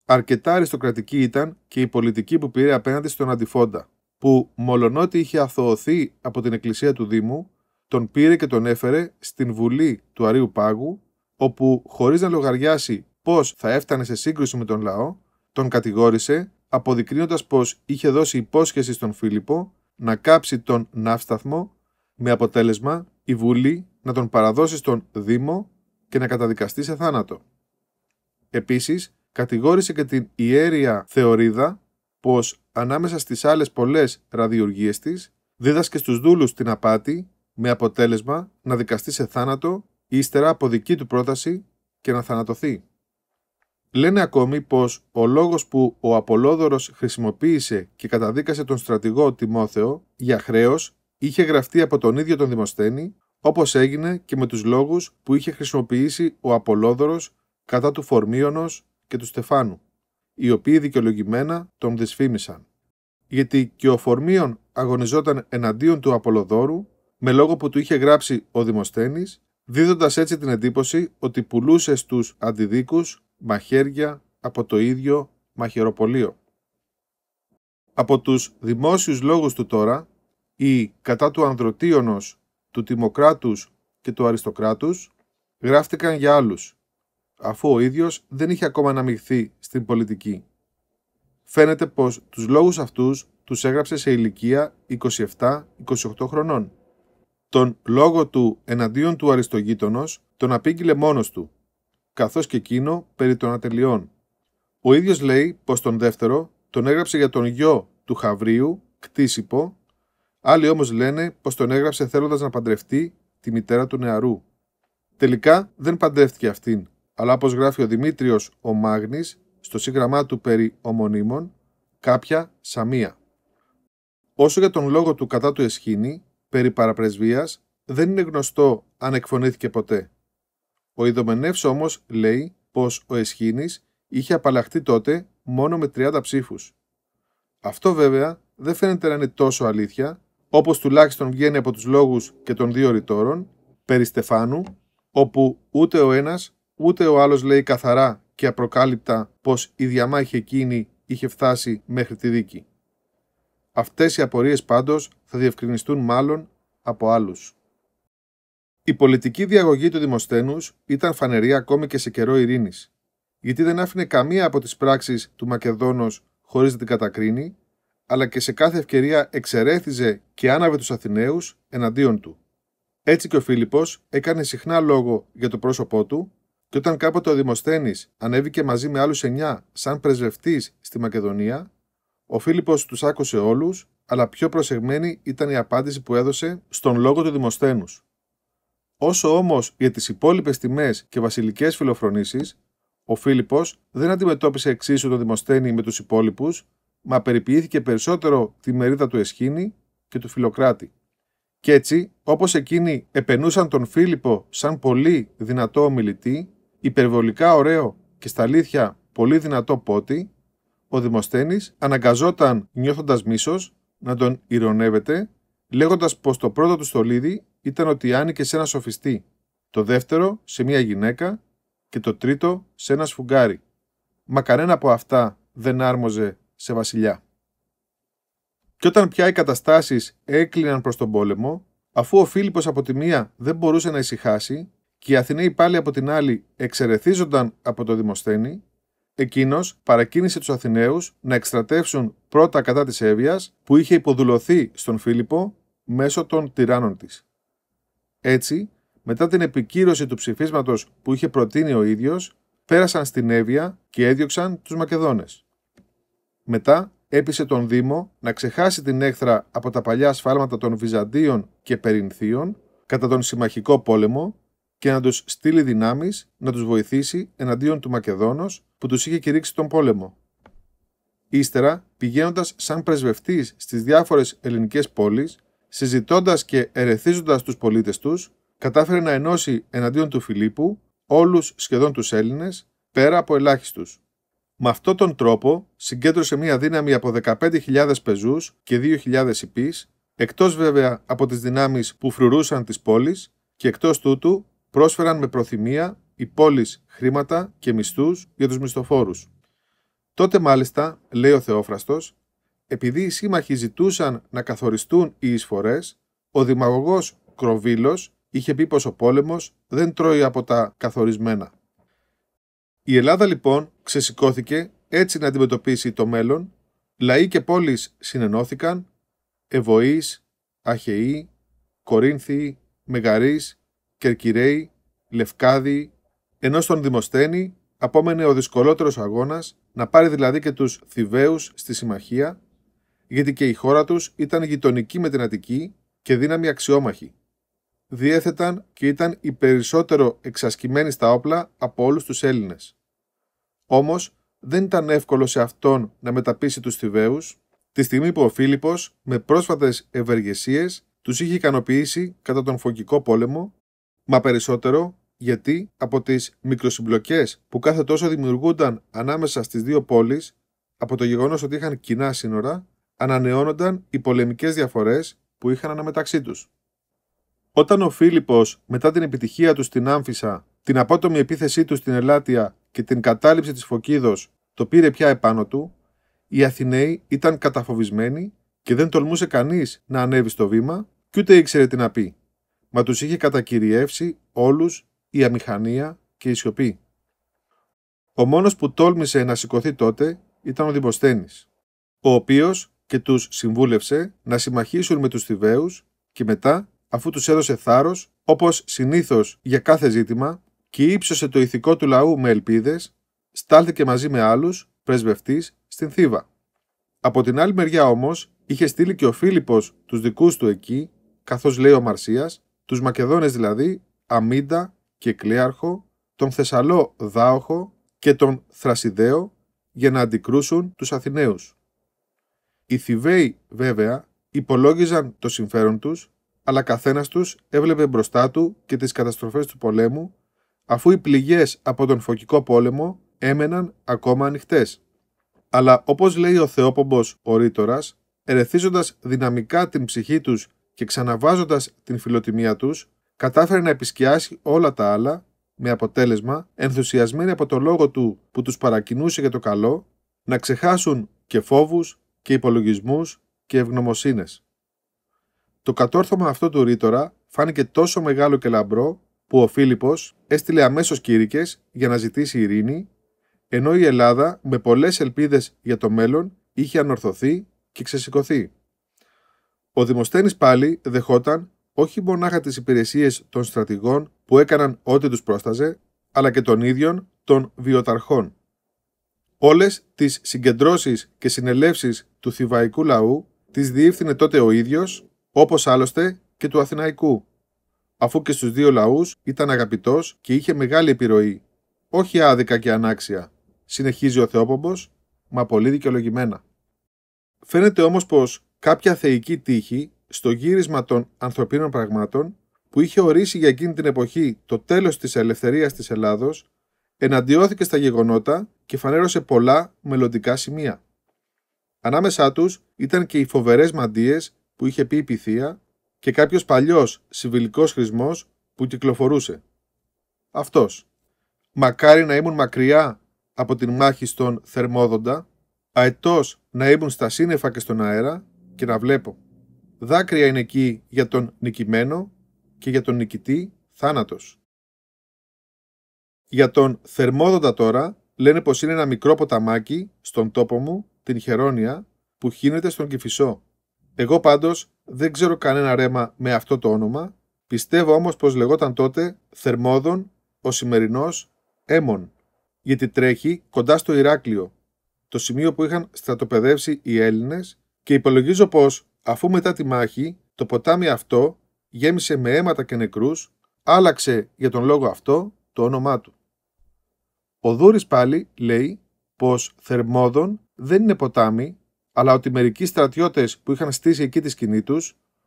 Αρκετά αριστοκρατική ήταν και η πολιτική που πήρε απέναντι στον Αντιφόντα, που μολονότι είχε αθωωθεί από την εκκλησία του Δήμου, τον πήρε και τον έφερε στην Βουλή του Αρίου Πάγου, όπου χωρίς να λογαριάσει πώς θα έφτανε σε σύγκρουση με τον λαό, τον κατηγόρησε, αποδεικνύοντας πως είχε δώσει υπόσχεση στον Φίλιππο να κάψει τον ναύσταθμο με αποτέλεσμα η Βουλή να τον παραδώσει στον Δήμο και να καταδικαστεί σε θάνατο. Επίσης, κατηγόρησε και την ιέρια Θεωρίδα πως ανάμεσα στις άλλες πολλές ραδιουργίες της δίδασκε στους δούλους την απάτη με αποτέλεσμα να δικαστεί σε θάνατο ύστερα από δική του πρόταση και να θανατωθεί. Λένε ακόμη πως ο λόγος που ο Απολόδωρος χρησιμοποίησε και καταδίκασε τον στρατηγό Τιμόθεο για χρέος είχε γραφτεί από τον ίδιο τον Δημοσθένη, όπως έγινε και με τους λόγους που είχε χρησιμοποιήσει ο Απολόδωρος κατά του Φορμίωνος και του Στεφάνου, οι οποίοι δικαιολογημένα τον δυσφήμισαν. Γιατί και ο Φορμίων αγωνιζόταν εναντίον του Απολοδόρου, με λόγο που του είχε γράψει ο Δημοσθένης, δίδοντας έτσι την εντύπωση ότι πουλούσε στους αντιδίκους μαχαίρια από το ίδιο μαχαιροπολείο. Από τους δημόσιους λόγους του τώρα, ή κατά του Ανδροτίωνος, του Τιμοκράτους και του Αριστοκράτους, γράφτηκαν για άλλους, αφού ο ίδιος δεν είχε ακόμα αναμειχθεί στην πολιτική. Φαίνεται πως τους λόγους αυτούς τους έγραψε σε ηλικία 27-28 χρονών. Τον λόγο του εναντίον του Αριστογείτονος τον απήγγειλε μόνος του, καθώς και εκείνο περί των ατελειών. Ο ίδιος λέει πως τον δεύτερο τον έγραψε για τον γιο του Χαβρίου, Κτίσιπο, Άλλοι όμως λένε πως τον έγραψε θέλοντας να παντρευτεί τη μητέρα του νεαρού. Τελικά δεν παντρεύτηκε αυτήν, αλλά όπως γράφει ο Δημήτριος ο Μάγνης στο σύγγραμμά του περί ομονίμων, κάποια σαμία. Όσο για τον λόγο του κατά του Εσχήνη, περί παραπρεσβείας, δεν είναι γνωστό αν εκφωνήθηκε ποτέ. Ο Ιδωμενεύς όμως λέει πως ο Εσχήνης είχε απαλλαχθεί τότε μόνο με 30 ψήφους. Αυτό βέβαια δεν φαίνεται να είναι τόσο αλήθεια, όπως τουλάχιστον βγαίνει από τους λόγους και των δύο ρητόρων, περί Στεφάνου, όπου ούτε ο ένας ούτε ο άλλος λέει καθαρά και απροκάλυπτα πως η διαμάχη εκείνη είχε φτάσει μέχρι τη δίκη. Αυτές οι απορίες πάντως θα διευκρινιστούν μάλλον από άλλους. Η πολιτική διαγωγή του Δημοσθένους ήταν φανερή ακόμη και σε καιρό ειρήνης, γιατί δεν άφηνε καμία από τις πράξεις του Μακεδόνος χωρίς να την κατακρίνει αλλά και σε κάθε ευκαιρία εξερέθιζε και άναβε τους Αθηναίους εναντίον του. Έτσι και ο Φίλιππος έκανε συχνά λόγο για το πρόσωπό του και όταν κάποτε ο Δημοσθένης ανέβηκε μαζί με άλλους εννιά σαν πρεσβευτής στη Μακεδονία, ο Φίλιππος τους άκουσε όλους, αλλά πιο προσεγμένη ήταν η απάντηση που έδωσε στον λόγο του Δημοσθένους. Όσο όμως για τις υπόλοιπες τιμές και βασιλικές φιλοφρονήσεις, ο Φίλιππος δεν αντιμετώπισε εξίσου τον Δημοσθένη με τους υπόλοιπους, μα περιποιήθηκε περισσότερο τη μερίδα του Εσχήνη και του Φιλοκράτη. Κι έτσι, όπως εκείνοι επενούσαν τον Φίλιππο σαν πολύ δυνατό ομιλητή, υπερβολικά ωραίο και στα αλήθεια πολύ δυνατό πότη, ο Δημοσθένης αναγκαζόταν νιώθοντας μίσος να τον ηρωνεύεται, λέγοντας πως το πρώτο του στολίδι ήταν ότι άνοικε σε ένα σοφιστή, το δεύτερο σε μια γυναίκα και το τρίτο σε ένα σφουγγάρι. Μα κανένα από αυτά δεν άρμοζε σε βασιλιά. Και όταν πια οι καταστάσεις έκλειναν προς τον πόλεμο, αφού ο Φίλιππος από τη μία δεν μπορούσε να ησυχάσει και οι Αθηναίοι πάλι από την άλλη εξαιρεθίζονταν από το Δημοσθένη, εκείνος παρακίνησε τους Αθηναίους να εκστρατεύσουν πρώτα κατά της Εύβοιας που είχε υποδουλωθεί στον Φίλιππο μέσω των τυράννων της. Έτσι, μετά την επικύρωση του ψηφίσματος που είχε προτείνει ο ίδιος, πέρασαν στην Εύβοια και έδιωξαν τους Μακεδόνες. Μετά έπεισε τον Δήμο να ξεχάσει την έχθρα από τα παλιά σφάλματα των Βυζαντίων και Περινθίων κατά τον συμμαχικό πόλεμο και να τους στείλει δυνάμεις να τους βοηθήσει εναντίον του Μακεδόνος που τους είχε κηρύξει τον πόλεμο. Ύστερα, πηγαίνοντας σαν πρεσβευτής στις διάφορες ελληνικές πόλεις, συζητώντας και ερεθίζοντας τους πολίτες τους, κατάφερε να ενώσει εναντίον του Φιλίππου όλους σχεδόν τους Έλληνες, πέρα από ελάχιστους. Με αυτόν τον τρόπο συγκέντρωσε μια δύναμη από 15.000 πεζούς και 2.000 υπείς, εκτός βέβαια από τις δυνάμεις που φρουρούσαν τις πόλεις και εκτός τούτου πρόσφεραν με προθυμία οι πόλεις χρήματα και μισθούς για τους μισθοφόρους. Τότε μάλιστα, λέει ο Θεόφραστος, επειδή οι σύμμαχοι ζητούσαν να καθοριστούν οι εισφορές, ο δημαγωγός Κροβίλος είχε πει πως ο πόλεμος δεν τρώει από τα καθορισμένα. Η Ελλάδα λοιπόν ξεσηκώθηκε έτσι να αντιμετωπίσει το μέλλον, λαοί και πόλεις συνενώθηκαν, εβοής, Αχαιοί, Κορίνθιοι, Μεγαρείς, Κερκυραίοι, Λευκάδιοι, ενώ στον Δημοσθένη απόμενε ο δυσκολότερος αγώνας, να πάρει δηλαδή και τους Θηβαίους στη συμμαχία, γιατί και η χώρα τους ήταν γειτονική με την Αττική και δύναμη αξιόμαχη. Διέθεταν και ήταν οι περισσότερο εξασκημένοι στα όπλα από όλους τους Έλληνες. Όμως δεν ήταν εύκολο σε αυτόν να μεταπίσει τους Θηβαίους, τη στιγμή που ο Φίλιππος με πρόσφατες ευεργεσίες τους είχε ικανοποιήσει κατά τον Φωκικό πόλεμο, μα περισσότερο γιατί από τις μικροσυμπλοκές που κάθε τόσο δημιουργούνταν ανάμεσα στις δύο πόλεις από το γεγονός ότι είχαν κοινά σύνορα, ανανεώνονταν οι πολεμικές διαφορές που είχαν αναμεταξύ τους. Όταν ο Φίλιππος μετά την επιτυχία του στην Άμφισα, την απότομη επίθεσή του στην Ελάτια και την κατάληψη της Φωκίδος το πήρε πια επάνω του, οι Αθηναίοι ήταν καταφοβισμένοι και δεν τολμούσε κανείς να ανέβει στο βήμα και ούτε ήξερε τι να πει. Μα τους είχε κατακυριεύσει όλους η αμηχανία και η σιωπή. Ο μόνος που τόλμησε να σηκωθεί τότε ήταν ο Δημοσθένης, ο οποίος και τους συμβούλευσε να συμμαχήσουν με τους Θηβαίους και μετά, αφού τους έδωσε θάρρος, όπως συνήθως για κάθε ζήτημα, και ύψωσε το ηθικό του λαού με ελπίδες, στάλθηκε μαζί με άλλους, πρεσβευτής, στην Θήβα. Από την άλλη μεριά όμως, είχε στείλει και ο Φίλιππος τους δικούς του εκεί, καθώς λέει ο Μαρσίας, τους Μακεδόνες δηλαδή, Αμίντα και Κλέαρχο, τον Θεσσαλό Δάοχο και τον Θρασιδαίο, για να αντικρούσουν τους Αθηναίους. Οι Θηβαίοι, βέβαια, υπολόγιζαν το συμφέρον τους, αλλά καθένας τους έβλεπε μπροστά του και τις καταστροφές του πολέμου αφού οι πληγές από τον φωκικό πόλεμο έμεναν ακόμα ανοιχτές. Αλλά όπως λέει ο Θεόπομπος ο Ρήτορας, ερεθίζοντας δυναμικά την ψυχή τους και ξαναβάζοντας την φιλοτιμία τους, κατάφερε να επισκιάσει όλα τα άλλα, με αποτέλεσμα, ενθουσιασμένοι από το λόγο του που τους παρακινούσε για το καλό, να ξεχάσουν και φόβους και υπολογισμούς και ευγνωμοσύνες. Το κατόρθωμα αυτό του Ρήτορα φάνηκε τόσο μεγάλο και λαμπρό που ο Φίλιππος έστειλε αμέσως κυρίκες για να ζητήσει ειρήνη, ενώ η Ελλάδα με πολλές ελπίδες για το μέλλον είχε ανορθωθεί και ξεσηκωθεί. Ο Δημοσθένης πάλι δεχόταν όχι μονάχα τις υπηρεσίες των στρατηγών που έκαναν ό,τι τους πρόσταζε, αλλά και των ίδιων των βιοταρχών. Όλες τις συγκεντρώσεις και συνελεύσεις του θηβαϊκού λαού τις διεύθυνε τότε ο ίδιος, όπως άλλωστε και του Αθηναϊκού αφού και στους δύο λαούς ήταν αγαπητός και είχε μεγάλη επιρροή, όχι άδικα και ανάξια, συνεχίζει ο Θεόπομπος, μα πολύ δικαιολογημένα. Φαίνεται όμως πως κάποια θεϊκή τύχη στο γύρισμα των ανθρωπίνων πραγμάτων που είχε ορίσει για εκείνη την εποχή το τέλος της ελευθερίας της Ελλάδος, εναντιώθηκε στα γεγονότα και φανέρωσε πολλά μελλοντικά σημεία. Ανάμεσά τους ήταν και οι φοβερές μαντίες που είχε πει η Πυθία και κάποιος παλιός συμβιλικός χρησμός που κυκλοφορούσε. Αυτός. Μακάρι να ήμουν μακριά από την μάχη στον Θερμόδοντα, αετός να ήμουν στα σύννεφα και στον αέρα και να βλέπω. Δάκρυα είναι εκεί για τον νικημένο και για τον νικητή θάνατος. Για τον Θερμόδοντα τώρα λένε πως είναι ένα μικρό ποταμάκι στον τόπο μου, την Χερόνια, που χύνεται στον Κηφισό. Εγώ πάντως δεν ξέρω κανένα ρέμα με αυτό το όνομα, πιστεύω όμως πως λεγόταν τότε Θερμόδον, ο σημερινός Έμον, γιατί τρέχει κοντά στο Ηράκλειο, το σημείο που είχαν στρατοπεδεύσει οι Έλληνες, και υπολογίζω πως αφού μετά τη μάχη το ποτάμι αυτό γέμισε με αίματα και νεκρούς, άλλαξε για τον λόγο αυτό το όνομά του. Ο Δούρης πάλι λέει πως Θερμόδων δεν είναι ποτάμι, αλλά ότι μερικοί στρατιώτες που είχαν στήσει εκεί τη σκηνή τους,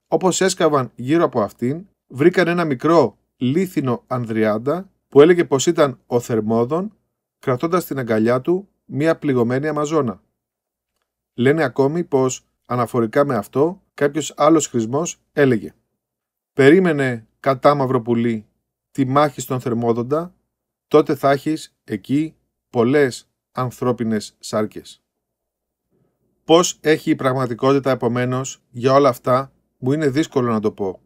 όπως έσκαβαν γύρω από αυτήν, βρήκαν ένα μικρό λίθινο ανδριάντα που έλεγε πως ήταν ο Θερμόδων, κρατώντας στην αγκαλιά του μία πληγωμένη Αμαζόνα. Λένε ακόμη πως αναφορικά με αυτό κάποιος άλλος χρησμός έλεγε. Περίμενε κατά μαυροπουλή τη μάχη στον Θερμόδοντα, τότε θα έχεις εκεί πολλές ανθρώπινες σάρκες. Πώς έχει η πραγματικότητα επομένως για όλα αυτά μου είναι δύσκολο να το πω.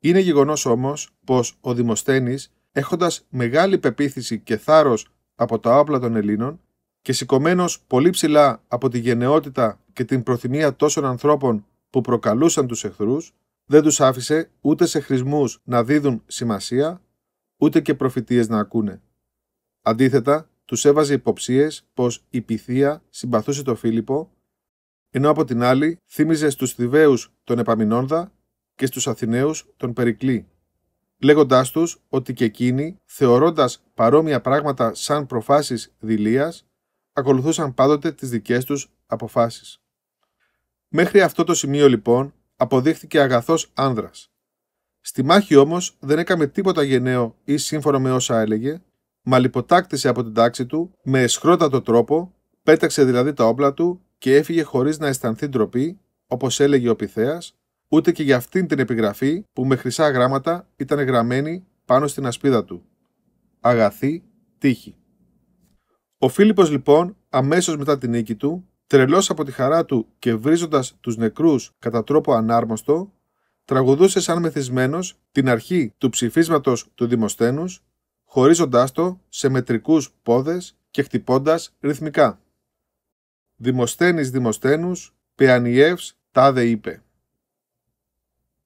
Είναι γεγονός όμως πως ο Δημοσθένης έχοντας μεγάλη πεποίθηση και θάρρος από τα όπλα των Ελλήνων και σηκωμένος πολύ ψηλά από τη γενναιότητα και την προθυμία τόσων ανθρώπων που προκαλούσαν τους εχθρούς, δεν τους άφησε ούτε σε χρησμούς να δίδουν σημασία, ούτε και προφητείες να ακούνε. Αντίθετα, τους έβαζε υποψίες πως η πυθία συμπαθούσε τον Φίλιππο ενώ από την άλλη θύμιζε στους Θηβαίους τον Επαμινόνδα και στους Αθηναίους τον Περικλή, λέγοντάς τους ότι και εκείνοι, θεωρώντας παρόμοια πράγματα σαν προφάσεις δηλίας, ακολουθούσαν πάντοτε τις δικές τους αποφάσεις. Μέχρι αυτό το σημείο λοιπόν αποδείχθηκε αγαθός άνδρας. Στη μάχη όμως δεν έκαμε τίποτα γενναίο ή σύμφωνα με όσα έλεγε, μα λιποτάκτησε από την τάξη του με εσχρότατο τρόπο, πέταξε δηλαδή τα όπλα του και έφυγε χωρίς να αισθανθεί ντροπή, όπως έλεγε ο Πιθέας, ούτε και για αυτήν την επιγραφή που με χρυσά γράμματα ήταν γραμμένη πάνω στην ασπίδα του. Αγαθή τύχη. Ο Φίλιππος λοιπόν, αμέσως μετά την νίκη του, τρελός από τη χαρά του και βρίζοντας τους νεκρούς κατά τρόπο ανάρμοστο, τραγουδούσε σαν μεθυσμένος την αρχή του ψηφίσματος του Δημοσθένους, χωρίζοντα το σε μετρικούς πόδες και χτυπώντας ρυθμικά. Δημοσθένης Δημοσθένους, Παιανιεύς, τάδε είπε.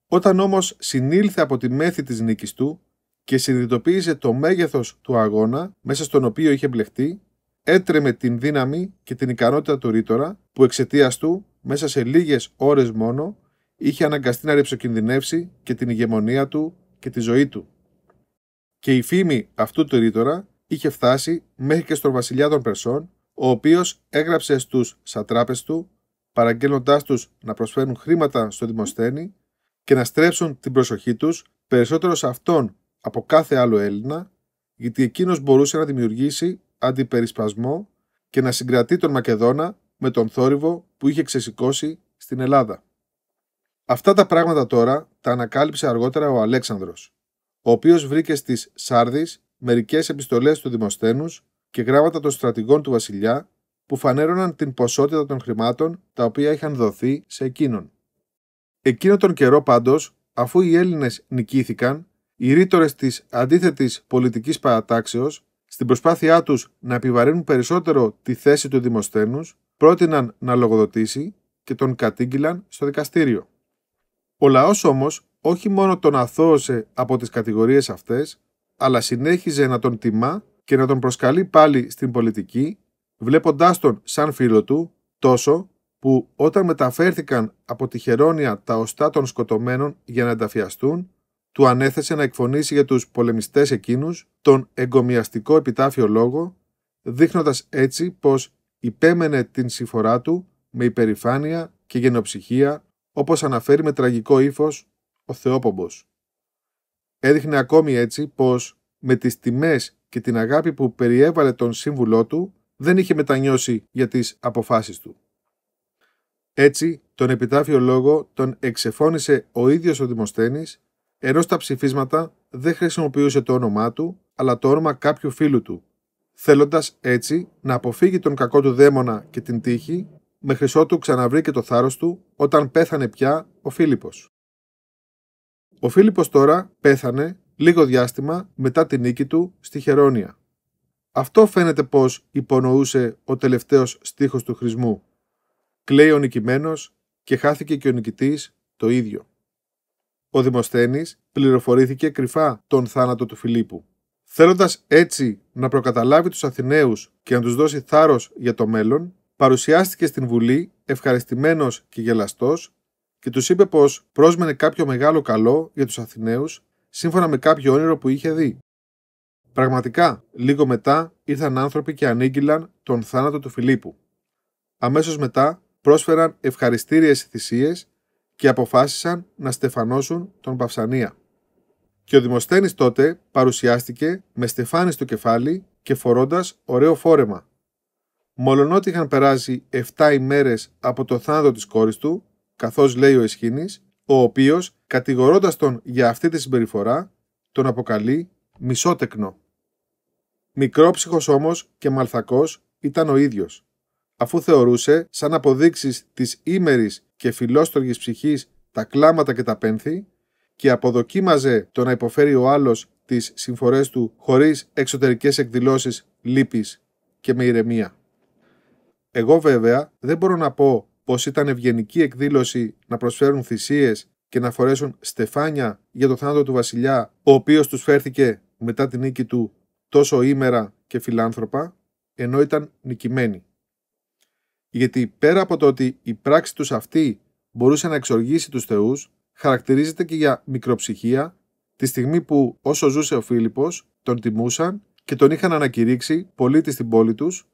Όταν όμως συνήλθε από τη μέθη της νίκης του και συνειδητοποίησε το μέγεθος του αγώνα μέσα στον οποίο είχε μπλεχτεί, έτρεμε την δύναμη και την ικανότητα του ρήτορα που εξαιτίας του μέσα σε λίγες ώρες μόνο είχε αναγκαστεί να ρεψοκινδυνεύσει και την ηγεμονία του και τη ζωή του. Και η φήμη αυτού του ρήτορα είχε φτάσει μέχρι και στον βασιλιά των Περσών ο οποίος έγραψε στους σατράπες του, παραγγέλνοντάς τους να προσφέρουν χρήματα στο Δημοσθένη και να στρέψουν την προσοχή τους περισσότερο σε αυτόν από κάθε άλλο Έλληνα, γιατί εκείνος μπορούσε να δημιουργήσει αντιπερισπασμό και να συγκρατεί τον Μακεδόνα με τον θόρυβο που είχε ξεσηκώσει στην Ελλάδα. Αυτά τα πράγματα τώρα τα ανακάλυψε αργότερα ο Αλέξανδρος, ο οποίος βρήκε στις Σάρδης μερικές επιστολές του Δημοσθένους και γράμματα των στρατηγών του βασιλιά που φανέρωναν την ποσότητα των χρημάτων τα οποία είχαν δοθεί σε εκείνον. Εκείνο τον καιρό πάντως, αφού οι Έλληνες νικήθηκαν, οι ρήτορες της αντίθετης πολιτικής παρατάξεως, στην προσπάθειά τους να επιβαρύνουν περισσότερο τη θέση του Δημοσθένους, πρότειναν να λογοδοτήσει και τον κατήγγυλαν στο δικαστήριο. Ο λαός όμως όχι μόνο τον αθώωσε από τις κατηγορίες αυτές, αλλά συνέχιζε να τον τιμά και να τον προσκαλεί πάλι στην πολιτική, βλέποντάς τον σαν φίλο του, τόσο που όταν μεταφέρθηκαν από τη Χερόνια τα οστά των σκοτωμένων για να ενταφιαστούν, του ανέθεσε να εκφωνήσει για τους πολεμιστές εκείνους τον εγκομιαστικό επιτάφιο λόγο, δείχνοντας έτσι πως υπέμενε την συφορά του με υπερηφάνεια και γενοψυχία, όπως αναφέρει με τραγικό ύφος ο Θεόπομπος. Έδειχνε ακόμη έτσι πως με τις τιμές και την αγάπη που περιέβαλε τον σύμβουλό του, δεν είχε μετανιώσει για τις αποφάσεις του. Έτσι, τον επιτάφιο λόγο τον εξεφώνησε ο ίδιος ο Δημοσθένης, ενώ στα ψηφίσματα δεν χρησιμοποιούσε το όνομά του, αλλά το όνομα κάποιου φίλου του, θέλοντας έτσι να αποφύγει τον κακό του δαίμονα και την τύχη, με χρυσό ξαναβρήκε το θάρρος του όταν πέθανε πια ο Φίλιππος. Ο Φίλιππος τώρα πέθανε λίγο διάστημα μετά τη νίκη του στη Χερόνια. Αυτό φαίνεται πως υπονοούσε ο τελευταίος στίχος του χρησμού. Κλαίει ο νικημένος και χάθηκε και ο νικητής το ίδιο. Ο Δημοσθένης πληροφορήθηκε κρυφά τον θάνατο του Φιλίππου. Θέλοντας έτσι να προκαταλάβει τους Αθηναίους και να τους δώσει θάρρος για το μέλλον, παρουσιάστηκε στην Βουλή ευχαριστημένος και γελαστός και τους είπε πως πρόσμενε κάποιο μεγάλο καλό για τους Αθηναίους σύμφωνα με κάποιο όνειρο που είχε δει. Πραγματικά, λίγο μετά ήρθαν άνθρωποι και ανήγγυλαν τον θάνατο του Φιλίππου. Αμέσως μετά πρόσφεραν ευχαριστήριες θυσίες και αποφάσισαν να στεφανώσουν τον Παυσανία. Και ο Δημοσθένης τότε παρουσιάστηκε με στεφάνι στο κεφάλι και φορώντας ωραίο φόρεμα. Μολονότι είχαν περάσει 7 ημέρες από το θάνατο της κόρης του, καθώς λέει ο Εσχήνης, ο οποίος, κατηγορώντας τον για αυτή τη συμπεριφορά, τον αποκαλεί μισότεκνο. Μικρόψυχο όμως και μαλθακός ήταν ο ίδιος, αφού θεωρούσε σαν αποδείξεις της ήμερης και φιλόστοργης ψυχής τα κλάματα και τα πένθη, και αποδοκίμαζε το να υποφέρει ο άλλος τις συμφορές του χωρίς εξωτερικές εκδηλώσεις λύπης και με ηρεμία. Εγώ βέβαια δεν μπορώ να πω πως ήταν ευγενική εκδήλωση να προσφέρουν θυσίες και να φορέσουν στεφάνια για το θάνατο του βασιλιά, ο οποίος τους φέρθηκε μετά την νίκη του τόσο ήμερα και φιλάνθρωπα, ενώ ήταν νικημένοι. Γιατί πέρα από το ότι η πράξη τους αυτή μπορούσε να εξοργήσει τους θεούς, χαρακτηρίζεται και για μικροψυχία, τη στιγμή που όσο ζούσε ο Φίλιππος, τον τιμούσαν και τον είχαν ανακηρύξει πολίτης στην πόλη τους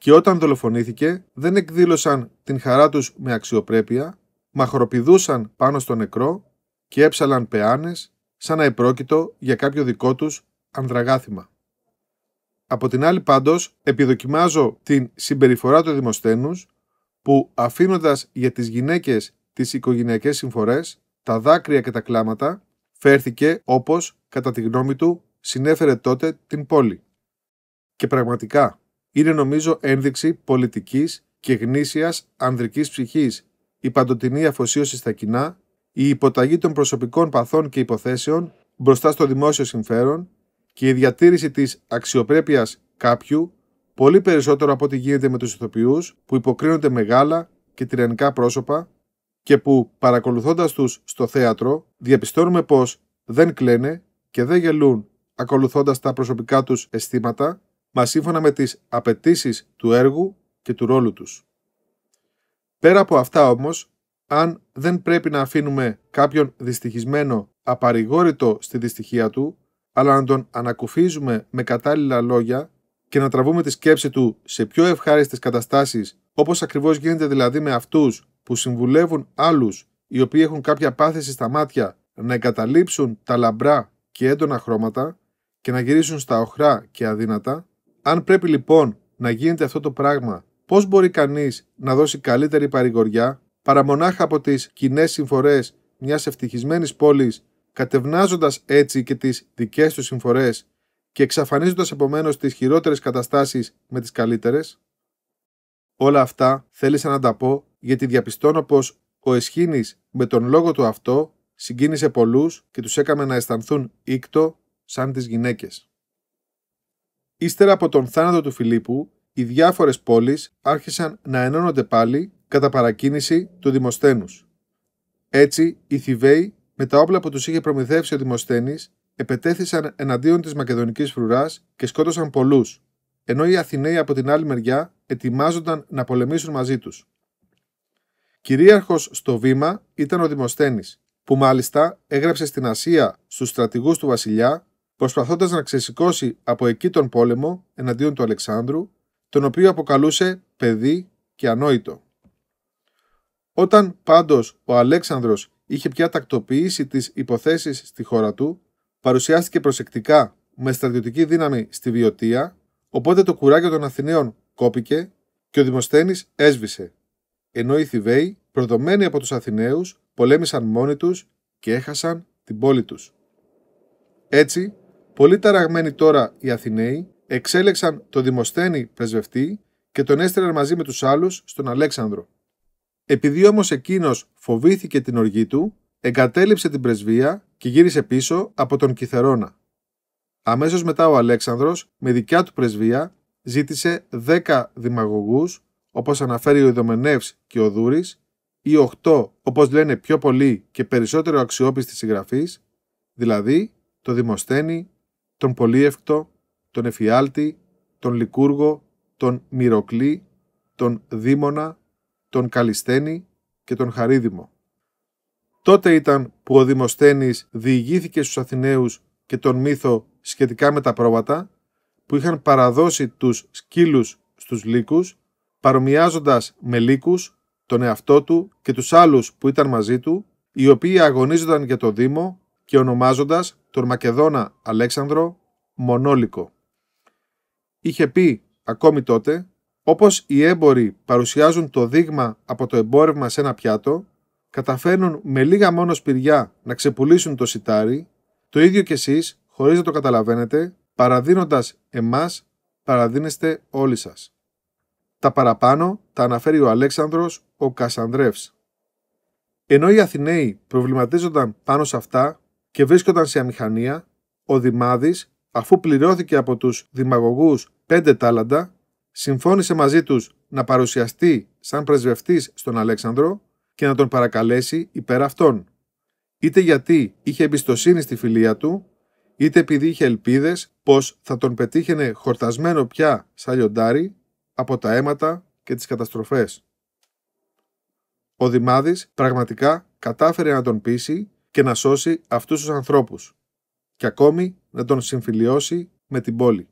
και όταν δολοφονήθηκε δεν εκδήλωσαν την χαρά τους με αξιοπρέπεια, μαχροπηδούσαν πάνω στο νεκρό και έψαλαν πεάνες σαν να επρόκειτο για κάποιο δικό τους ανδραγάθημα. Από την άλλη πάντως επιδοκιμάζω την συμπεριφορά του Δημοσθένους που αφήνοντας για τις γυναίκες τις οικογενειακές συμφορές, τα δάκρυα και τα κλάματα, φέρθηκε όπως, κατά τη γνώμη του, συνέφερε τότε την πόλη. Και πραγματικά, είναι νομίζω ένδειξη πολιτικής και γνήσιας ανδρικής ψυχής, η παντοτινή αφοσίωση στα κοινά, η υποταγή των προσωπικών παθών και υποθέσεων μπροστά στο δημόσιο συμφέρον και η διατήρηση της αξιοπρέπειας κάποιου πολύ περισσότερο από ό,τι γίνεται με τους ηθοποιούς που υποκρίνονται μεγάλα και τυρανικά πρόσωπα και που παρακολουθώντας τους στο θέατρο διαπιστώνουμε πως δεν κλαίνε και δεν γελούν ακολουθώντας τα προσωπικά τους αισθήματα μα σύμφωνα με τις απαιτήσεις του έργου και του ρόλου τους. Πέρα από αυτά όμως, αν δεν πρέπει να αφήνουμε κάποιον δυστυχισμένο απαρηγόρητο στη δυστυχία του, αλλά να τον ανακουφίζουμε με κατάλληλα λόγια και να τραβούμε τη σκέψη του σε πιο ευχάριστες καταστάσεις, όπως ακριβώς γίνεται δηλαδή με αυτούς που συμβουλεύουν άλλους οι οποίοι έχουν κάποια πάθηση στα μάτια να εγκαταλείψουν τα λαμπρά και έντονα χρώματα και να γυρίσουν στα οχρά και αδύνατα, αν πρέπει λοιπόν να γίνεται αυτό το πράγμα, πώς μπορεί κανείς να δώσει καλύτερη παρηγοριά παρά μονάχα από τις κοινέ συμφορές μιας ευτυχισμένης πόλης, κατευνάζοντας έτσι και τις δικές του συμφορές και εξαφανίζοντας επομένως τις χειρότερες καταστάσεις με τις καλύτερες. Όλα αυτά θέλησα να τα πω γιατί διαπιστώνω πως ο Εσχήνης με τον λόγο του αυτό συγκίνησε πολλούς και τους έκαμε να αισθανθούν ήκτο σαν τις γυναίκες. Ύστερα από τον θάνατο του Φιλίππου, οι διάφορες πόλεις άρχισαν να ενώνονται πάλι κατά παρακίνηση του Δημοσθένους. Έτσι, οι Θηβαίοι, με τα όπλα που τους είχε προμηθεύσει ο Δημοσθένης, επετέθησαν εναντίον της Μακεδονικής φρουράς και σκότωσαν πολλούς, ενώ οι Αθηναίοι από την άλλη μεριά ετοιμάζονταν να πολεμήσουν μαζί τους. Κυρίαρχος στο βήμα ήταν ο Δημοσθένης, που μάλιστα έγραψε στην Ασία στους στρατηγούς του βασιλιά προσπαθώντας να ξεσηκώσει από εκεί τον πόλεμο εναντίον του Αλεξάνδρου, τον οποίο αποκαλούσε παιδί και ανόητο. Όταν πάντως ο Αλέξανδρος είχε πια τακτοποιήσει τις υποθέσεις στη χώρα του, παρουσιάστηκε προσεκτικά με στρατιωτική δύναμη στη Βιωτία, οπότε το κουράγιο των Αθηναίων κόπηκε και ο Δημοσθένης έσβησε, ενώ οι Θηβαίοι, προδομένοι από τους Αθηναίους, πολέμησαν μόνοι τους και έχασαν την πόλη τους. Έτσι, Πολύ ταραγμένοι τώρα οι Αθηναίοι εξέλεξαν τον Δημοσθένη πρεσβευτή και τον έστειλαν μαζί με τους άλλους στον Αλέξανδρο. Επειδή όμως εκείνος φοβήθηκε την οργή του, εγκατέλειψε την πρεσβεία και γύρισε πίσω από τον Κιθερώνα. Αμέσως μετά ο Αλέξανδρος, με δικιά του πρεσβεία, ζήτησε 10 δημαγωγούς, όπως αναφέρει ο Ιδωμενεύς και ο Δούρης, ή 8, όπως λένε πιο πολύ και περισσότερο αξιόπιστη συγγραφής, δηλαδή το Δημοσθένη τον Πολύευκτο, τον Εφιάλτη, τον Λικούργο, τον Μυροκλή, τον Δίμονα, τον καλιστένη και τον Χαρίδημο. Τότε ήταν που ο Δημοσθένης διηγήθηκε στους Αθηναίους και τον μύθο σχετικά με τα πρόβατα, που είχαν παραδώσει τους σκύλους στους λύκους, παρομοιάζοντας με λύκους τον εαυτό του και τους άλλους που ήταν μαζί του, οι οποίοι αγωνίζονταν για το Δήμο και ονομάζοντας τον Μακεδόνα Αλέξανδρο Μονόλικο. Είχε πει ακόμη τότε, όπως οι έμποροι παρουσιάζουν το δείγμα από το εμπόρευμα σε ένα πιάτο, καταφέρνουν με λίγα μόνο σπηριά να ξεπουλήσουν το σιτάρι, το ίδιο κι εσείς, χωρίς να το καταλαβαίνετε, παραδίνοντας εμάς, παραδίνεστε όλοι σας. Τα παραπάνω τα αναφέρει ο Αλέξανδρος ο Κασανδρεύς. Ενώ οι Αθηναίοι προβληματίζονταν πάνω σε αυτά, και βρίσκονταν σε αμηχανία, ο Δημάδης, αφού πληρώθηκε από τους δημαγωγούς πέντε τάλαντα, συμφώνησε μαζί τους να παρουσιαστεί σαν πρεσβευτής στον Αλέξανδρο και να τον παρακαλέσει υπέρ αυτών. Είτε γιατί είχε εμπιστοσύνη στη φιλία του, είτε επειδή είχε ελπίδες πως θα τον πετύχαινε χορτασμένο πια σαν λιοντάρι από τα αίματα και τις καταστροφές. Ο Δημάδης πραγματικά κατάφερε να τον πείσει και να σώσει αυτούς τους ανθρώπους και ακόμη να τον συμφιλιώσει με την πόλη.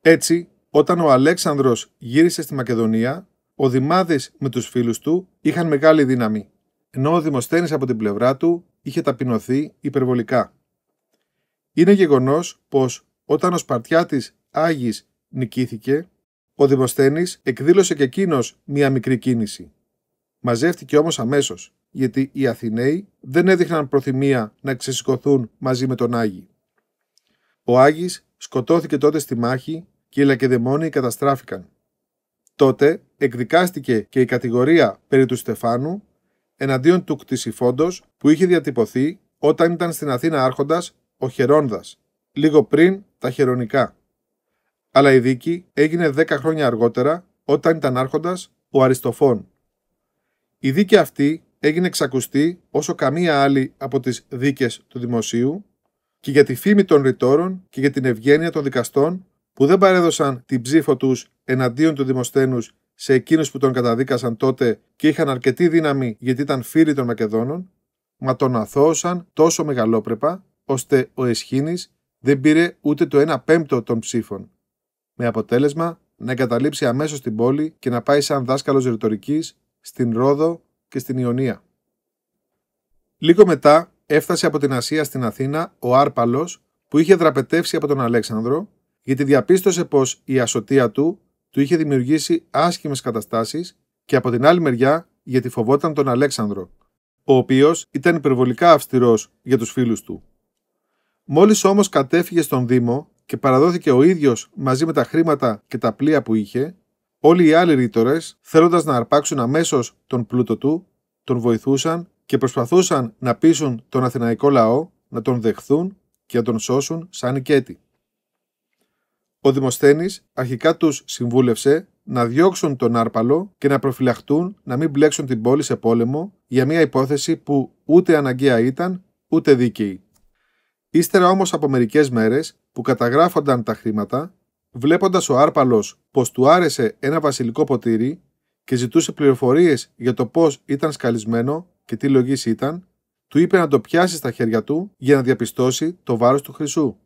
Έτσι, όταν ο Αλέξανδρος γύρισε στη Μακεδονία, ο Δημάδης με τους φίλους του είχαν μεγάλη δύναμη, ενώ ο Δημοσθένης από την πλευρά του είχε ταπεινωθεί υπερβολικά. Είναι γεγονός πως όταν ο Σπαρτιάτης Άγης νικήθηκε, ο Δημοσθένης εκδήλωσε και εκείνος μία μικρή κίνηση. Μαζεύτηκε όμως αμέσως γιατί οι Αθηναίοι δεν έδειχναν προθυμία να ξεσηκωθούν μαζί με τον Άγη. Ο Άγης σκοτώθηκε τότε στη μάχη και οι Λακεδαιμόνοι καταστράφηκαν. Τότε εκδικάστηκε και η κατηγορία περί του Στεφάνου εναντίον του κτησιφόντος που είχε διατυπωθεί όταν ήταν στην Αθήνα άρχοντας ο Χερόνδας, λίγο πριν τα χερονικά. Αλλά η δίκη έγινε δέκα χρόνια αργότερα όταν ήταν άρχοντας ο Αριστοφών. Η δίκη αυτή έγινε εξακουστή όσο καμία άλλη από τις δίκες του δημοσίου και για τη φήμη των ρητόρων και για την ευγένεια των δικαστών που δεν παρέδωσαν την ψήφο τους εναντίον του Δημοσθένους σε εκείνους που τον καταδίκασαν τότε και είχαν αρκετή δύναμη γιατί ήταν φίλοι των Μακεδόνων, μα τον αθώωσαν τόσο μεγαλόπρεπα, ώστε ο Εσχήνης δεν πήρε ούτε το ένα πέμπτο των ψήφων. Με αποτέλεσμα να εγκαταλείψει αμέσως την πόλη και να πάει σαν δάσκαλος ρητορικής στην Ρόδο και στην Ιωνία. Λίγο μετά έφτασε από την Ασία στην Αθήνα ο Άρπαλος που είχε δραπετεύσει από τον Αλέξανδρο γιατί διαπίστωσε πως η ασωτεία του του είχε δημιουργήσει άσχημες καταστάσεις και από την άλλη μεριά γιατί φοβόταν τον Αλέξανδρο, ο οποίος ήταν υπερβολικά αυστηρός για τους φίλους του. Μόλις όμως κατέφυγε στον Δήμο και παραδόθηκε ο ίδιος μαζί με τα χρήματα και τα πλοία που είχε, Όλοι οι άλλοι ρήτορες, θέλοντας να αρπάξουν αμέσως τον πλούτο του, τον βοηθούσαν και προσπαθούσαν να πείσουν τον Αθηναϊκό λαό να τον δεχθούν και να τον σώσουν σαν οικέτη. Ο Δημοσθένης αρχικά τους συμβούλευσε να διώξουν τον Άρπαλο και να προφυλαχτούν να μην μπλέξουν την πόλη σε πόλεμο για μια υπόθεση που ούτε αναγκαία ήταν ούτε δίκαιη. Ύστερα όμως από μερικές μέρες που καταγράφονταν τα χρήματα, Βλέποντας ο Άρπαλος πως του άρεσε ένα βασιλικό ποτήρι και ζητούσε πληροφορίες για το πώς ήταν σκαλισμένο και τι λογής ήταν, του είπε να το πιάσει στα χέρια του για να διαπιστώσει το βάρος του χρυσού.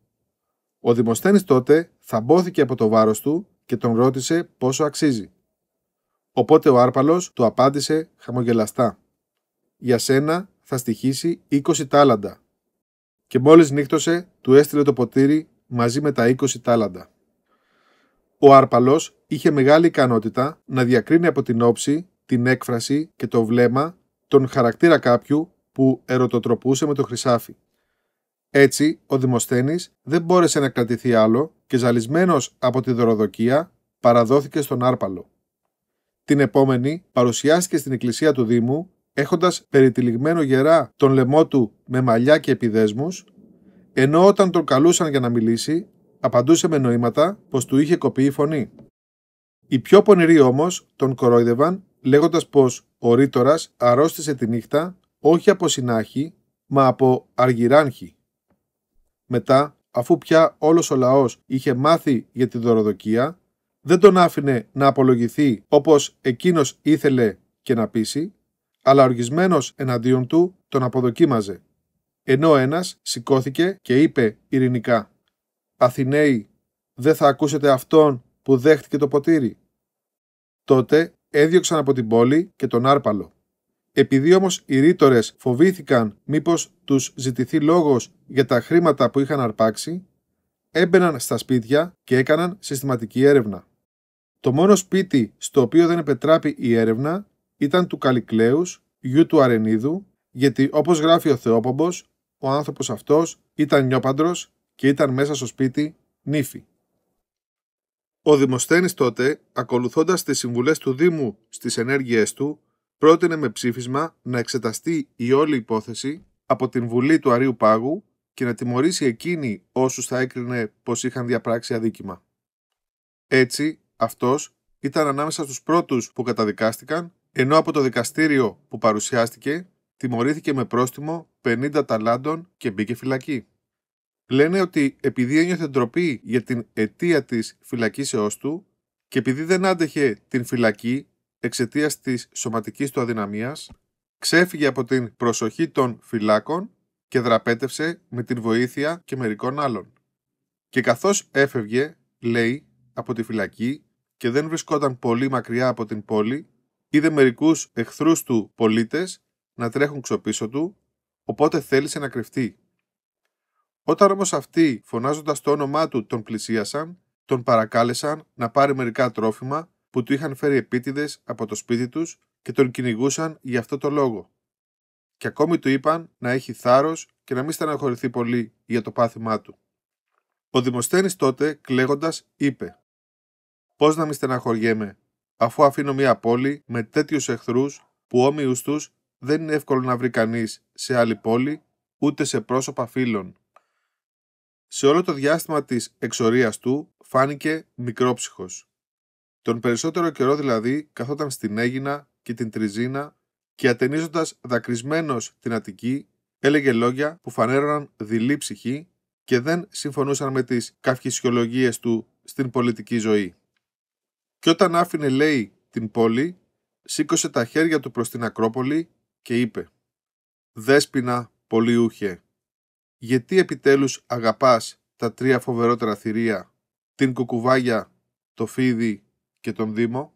Ο δημοσθένης τότε θαμπόθηκε από το βάρος του και τον ρώτησε πόσο αξίζει. Οπότε ο Άρπαλος του απάντησε χαμογελαστά. Για σένα θα στοιχήσει 20 τάλαντα. Και μόλις νύχτωσε, του έστειλε το ποτήρι μαζί με τα 20 τάλαντα. Ο Άρπαλος είχε μεγάλη ικανότητα να διακρίνει από την όψη, την έκφραση και το βλέμμα τον χαρακτήρα κάποιου που ερωτοτροπούσε με το χρυσάφι. Έτσι, ο Δημοσθένης δεν μπόρεσε να κρατηθεί άλλο και ζαλισμένος από τη δωροδοκία παραδόθηκε στον Άρπαλο. Την επόμενη παρουσιάστηκε στην εκκλησία του Δήμου έχοντας περιτυλιγμένο γερά τον λαιμό του με μαλλιά και επιδέσμους, ενώ όταν τον καλούσαν για να μιλήσει απαντούσε με νοήματα πως του είχε κοπεί η φωνή. Οι πιο πονηροί όμως τον κορόιδευαν λέγοντας πως ο Ρήτορας αρρώστησε τη νύχτα όχι από συνάχη, μα από αργυράνχη. Μετά, αφού πια όλος ο λαός είχε μάθει για τη δωροδοκία, δεν τον άφηνε να απολογηθεί όπως εκείνος ήθελε και να πείσει, αλλά οργισμένος εναντίον του τον αποδοκίμαζε. Ενώ ένας σηκώθηκε και είπε ειρηνικά Αθηναίοι, δεν θα ακούσετε αυτόν που δέχτηκε το ποτήρι. Τότε έδιωξαν από την πόλη και τον Άρπαλο. Επειδή όμως οι ρήτορες φοβήθηκαν μήπως τους ζητηθεί λόγος για τα χρήματα που είχαν αρπάξει, έμπαιναν στα σπίτια και έκαναν συστηματική έρευνα. Το μόνο σπίτι στο οποίο δεν επετράπη η έρευνα ήταν του Καλικλέους, γιου του Αρενίδου, γιατί όπως γράφει ο Θεόπομπος, ο άνθρωπος αυτός ήταν νιόπαντρος και ήταν μέσα στο σπίτι νύφη. Ο Δημοσθένης τότε, ακολουθώντας τις συμβουλές του Δήμου στις ενέργειές του, πρότεινε με ψήφισμα να εξεταστεί η όλη υπόθεση από την Βουλή του Αρίου Πάγου και να τιμωρήσει εκείνη όσους θα έκρινε πως είχαν διαπράξει αδίκημα. Έτσι, αυτός ήταν ανάμεσα στους πρώτους που καταδικάστηκαν, ενώ από το δικαστήριο που παρουσιάστηκε τιμωρήθηκε με πρόστιμο 50 ταλάντων και μπήκε φυλακή. Λένε ότι επειδή ένιωθε ντροπή για την αιτία της φυλακίσεώς του και επειδή δεν άντεχε την φυλακή εξαιτίας της σωματικής του αδυναμίας, ξέφυγε από την προσοχή των φυλάκων και δραπέτευσε με την βοήθεια και μερικών άλλων. Και καθώς έφευγε, λέει, από τη φυλακή και δεν βρισκόταν πολύ μακριά από την πόλη, είδε μερικούς εχθρούς του πολίτες να τρέχουν ξοπίσω του, οπότε θέλησε να κρυφτεί. Όταν όμως αυτοί, φωνάζοντας το όνομά του, τον πλησίασαν, τον παρακάλεσαν να πάρει μερικά τρόφιμα που του είχαν φέρει επίτηδες από το σπίτι τους και τον κυνηγούσαν για αυτό το λόγο. Και ακόμη του είπαν να έχει θάρρος και να μην στεναχωρηθεί πολύ για το πάθημά του. Ο Δημοσθένης τότε, κλαίγοντας, είπε: Πώς να μην στεναχωριέμαι, αφού αφήνω μια πόλη με τέτοιους εχθρούς που όμοιους τους δεν είναι εύκολο να βρει κανείς σε άλλη πόλη, ούτε σε πρόσωπα φίλων σε όλο το διάστημα της εξορίας του φάνηκε μικρόψυχος. Τον περισσότερο καιρό δηλαδή καθόταν στην Έγινα και την Τριζίνα και ατενίζοντας δακρυσμένος την Αττική έλεγε λόγια που φανέρωναν δειλή ψυχή και δεν συμφωνούσαν με τις καυχησιολογίες του στην πολιτική ζωή. Και όταν άφηνε λέει την πόλη, σήκωσε τα χέρια του προς την Ακρόπολη και είπε «Δέσποινα πολιούχε, γιατί επιτέλους αγαπάς τα τρία φοβερότερα θηρία, την κουκουβάγια, το φίδι και τον Δήμο.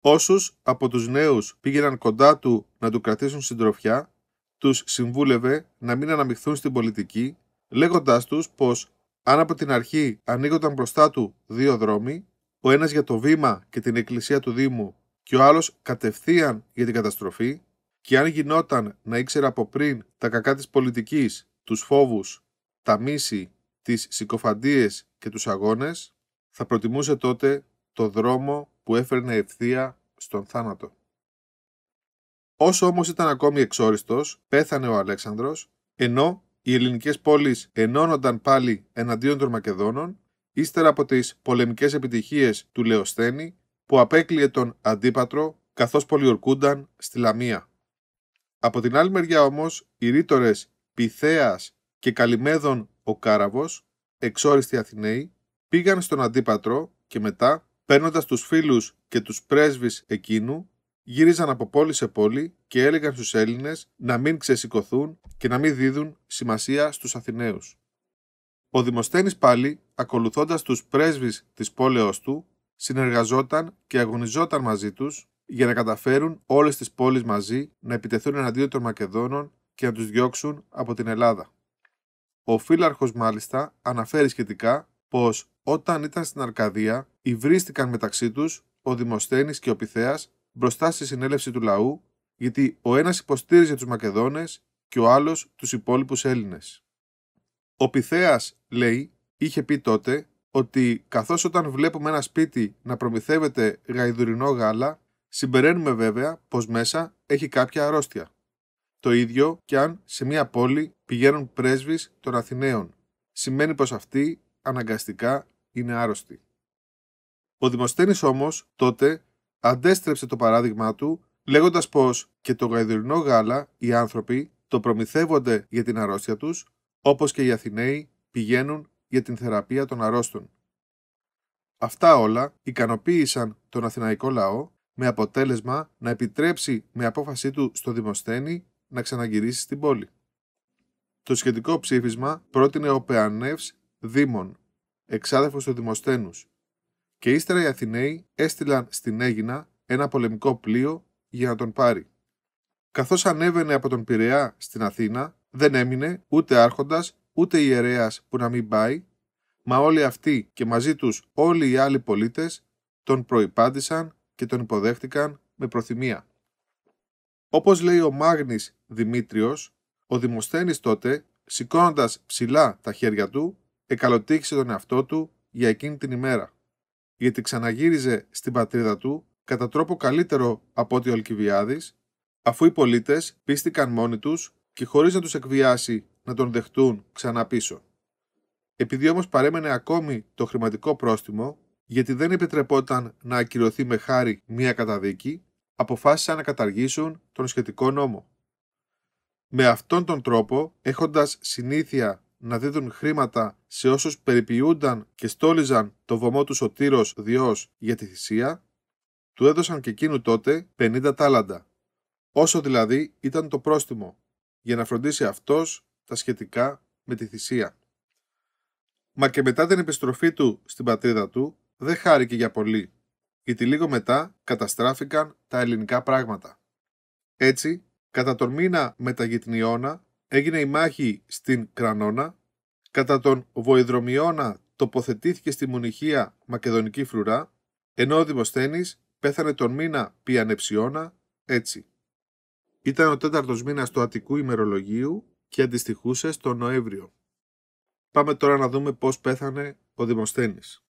Όσους από τους νέους πήγαιναν κοντά του να του κρατήσουν συντροφιά, τους συμβούλευε να μην αναμειχθούν στην πολιτική, λέγοντάς τους πως αν από την αρχή ανοίγονταν μπροστά του δύο δρόμοι, ο ένας για το βήμα και την εκκλησία του Δήμου και ο άλλος κατευθείαν για την καταστροφή, και αν γινόταν να ήξερε από πριν τα κακά της πολιτικής, τους φόβους, τα μίση, τις συκοφαντίες και τους αγώνες, θα προτιμούσε τότε το δρόμο που έφερνε ευθεία στον θάνατο. Όσο όμως ήταν ακόμη εξόριστος, πέθανε ο Αλέξανδρος, ενώ οι ελληνικές πόλεις ενώνονταν πάλι εναντίον των Μακεδόνων, ύστερα από τις πολεμικές επιτυχίες του Λεοσθένη, που απέκλειε τον αντίπατρο καθώς πολιορκούνταν στη Λαμία. Από την άλλη μεριά όμως, οι ρήτορες Πυθέας και Καλυμέδων ο Κάραβος, εξόριστοι Αθηναίοι, πήγαν στον Αντίπατρο και μετά, παίρνοντας τους φίλους και τους πρέσβεις εκείνου, γύριζαν από πόλη σε πόλη και έλεγαν στους Έλληνες να μην ξεσηκωθούν και να μην δίδουν σημασία στους Αθηναίους. Ο Δημοσθένης πάλι, ακολουθώντας τους πρέσβεις της πόλεως του, συνεργαζόταν και αγωνιζόταν μαζί τους για να καταφέρουν όλες τις πόλεις μαζί να επιτεθούν εναντίον των Μακεδόνων και να τους διώξουν από την Ελλάδα. Ο φύλαρχος μάλιστα αναφέρει σχετικά πως όταν ήταν στην Αρκαδία υβρίστηκαν μεταξύ τους ο Δημοσθένης και ο Πυθέας μπροστά στη συνέλευση του λαού γιατί ο ένας υποστήριζε τους Μακεδόνες και ο άλλος τους υπόλοιπους Έλληνες. Ο Πυθέας, λέει, είχε πει τότε ότι καθώς όταν βλέπουμε ένα σπίτι να προμηθεύεται γαϊδουρινό γάλα Συμπεραίνουμε βέβαια πως μέσα έχει κάποια αρρώστια. Το ίδιο κι αν σε μια πόλη πηγαίνουν πρέσβεις των Αθηναίων. Σημαίνει πως αυτοί αναγκαστικά είναι άρρωστοι. Ο Δημοσθένης όμως τότε αντέστρεψε το παράδειγμα του λέγοντας πως και το γαϊδουρινό γάλα οι άνθρωποι το προμηθεύονται για την αρρώστια τους όπως και οι Αθηναίοι πηγαίνουν για την θεραπεία των αρρώστων. Αυτά όλα ικανοποίησαν τον Αθηναϊκό λαό με αποτέλεσμα να επιτρέψει με απόφασή του στο Δημοσθένη να ξαναγυρίσει στην πόλη. Το σχετικό ψήφισμα πρότεινε ο Πεανεύς Δήμων, εξάδελφος του Δημοσθένους, και ύστερα οι Αθηναίοι έστειλαν στην Έγινα ένα πολεμικό πλοίο για να τον πάρει. Καθώς ανέβαινε από τον Πειραιά στην Αθήνα, δεν έμεινε ούτε άρχοντας ούτε ιερέας που να μην πάει, μα όλοι αυτοί και μαζί τους όλοι οι άλλοι πολίτες τον προϋπάντησαν και τον υποδέχτηκαν με προθυμία. Όπως λέει ο Μάγνης Δημήτριος, ο Δημοσθένης τότε, σηκώνοντας ψηλά τα χέρια του, εκαλοτήχησε τον εαυτό του για εκείνη την ημέρα, γιατί ξαναγύριζε στην πατρίδα του κατά τρόπο καλύτερο από ό,τι ο Αλκιβιάδης, αφού οι πολίτες πίστηκαν μόνοι τους και χωρίς να τους εκβιάσει να τον δεχτούν ξανά πίσω. Επειδή όμως παρέμενε ακόμη το χρηματικό πρόστιμο, γιατί δεν επιτρεπόταν να ακυρωθεί με χάρη μία καταδίκη, αποφάσισαν να καταργήσουν τον σχετικό νόμο. Με αυτόν τον τρόπο, έχοντας συνήθεια να δίδουν χρήματα σε όσους περιποιούνταν και στόλιζαν το βωμό τους Σωτήρος Διός για τη θυσία, του έδωσαν και εκείνου τότε 50 τάλαντα, όσο δηλαδή ήταν το πρόστιμο, για να φροντίσει αυτός τα σχετικά με τη θυσία. Μα και μετά την επιστροφή του στην πατρίδα του, δεν χάρηκε για πολύ, γιατί λίγο μετά καταστράφηκαν τα ελληνικά πράγματα. Έτσι, κατά τον μήνα τα Γιτνιώνα έγινε η μάχη στην Κρανώνα, κατά τον Βοηδρομιώνα τοποθετήθηκε στη Μουνυχία Μακεδονική Φρουρά, ενώ ο Δημοσθένης πέθανε τον μήνα Πιανεψιώνα, έτσι. Ήταν ο τέταρτος μήνας του Αττικού ημερολογίου και αντιστοιχούσε στο Νοέμβριο. Πάμε τώρα να δούμε πώς πέθανε ο Δημοσθένης.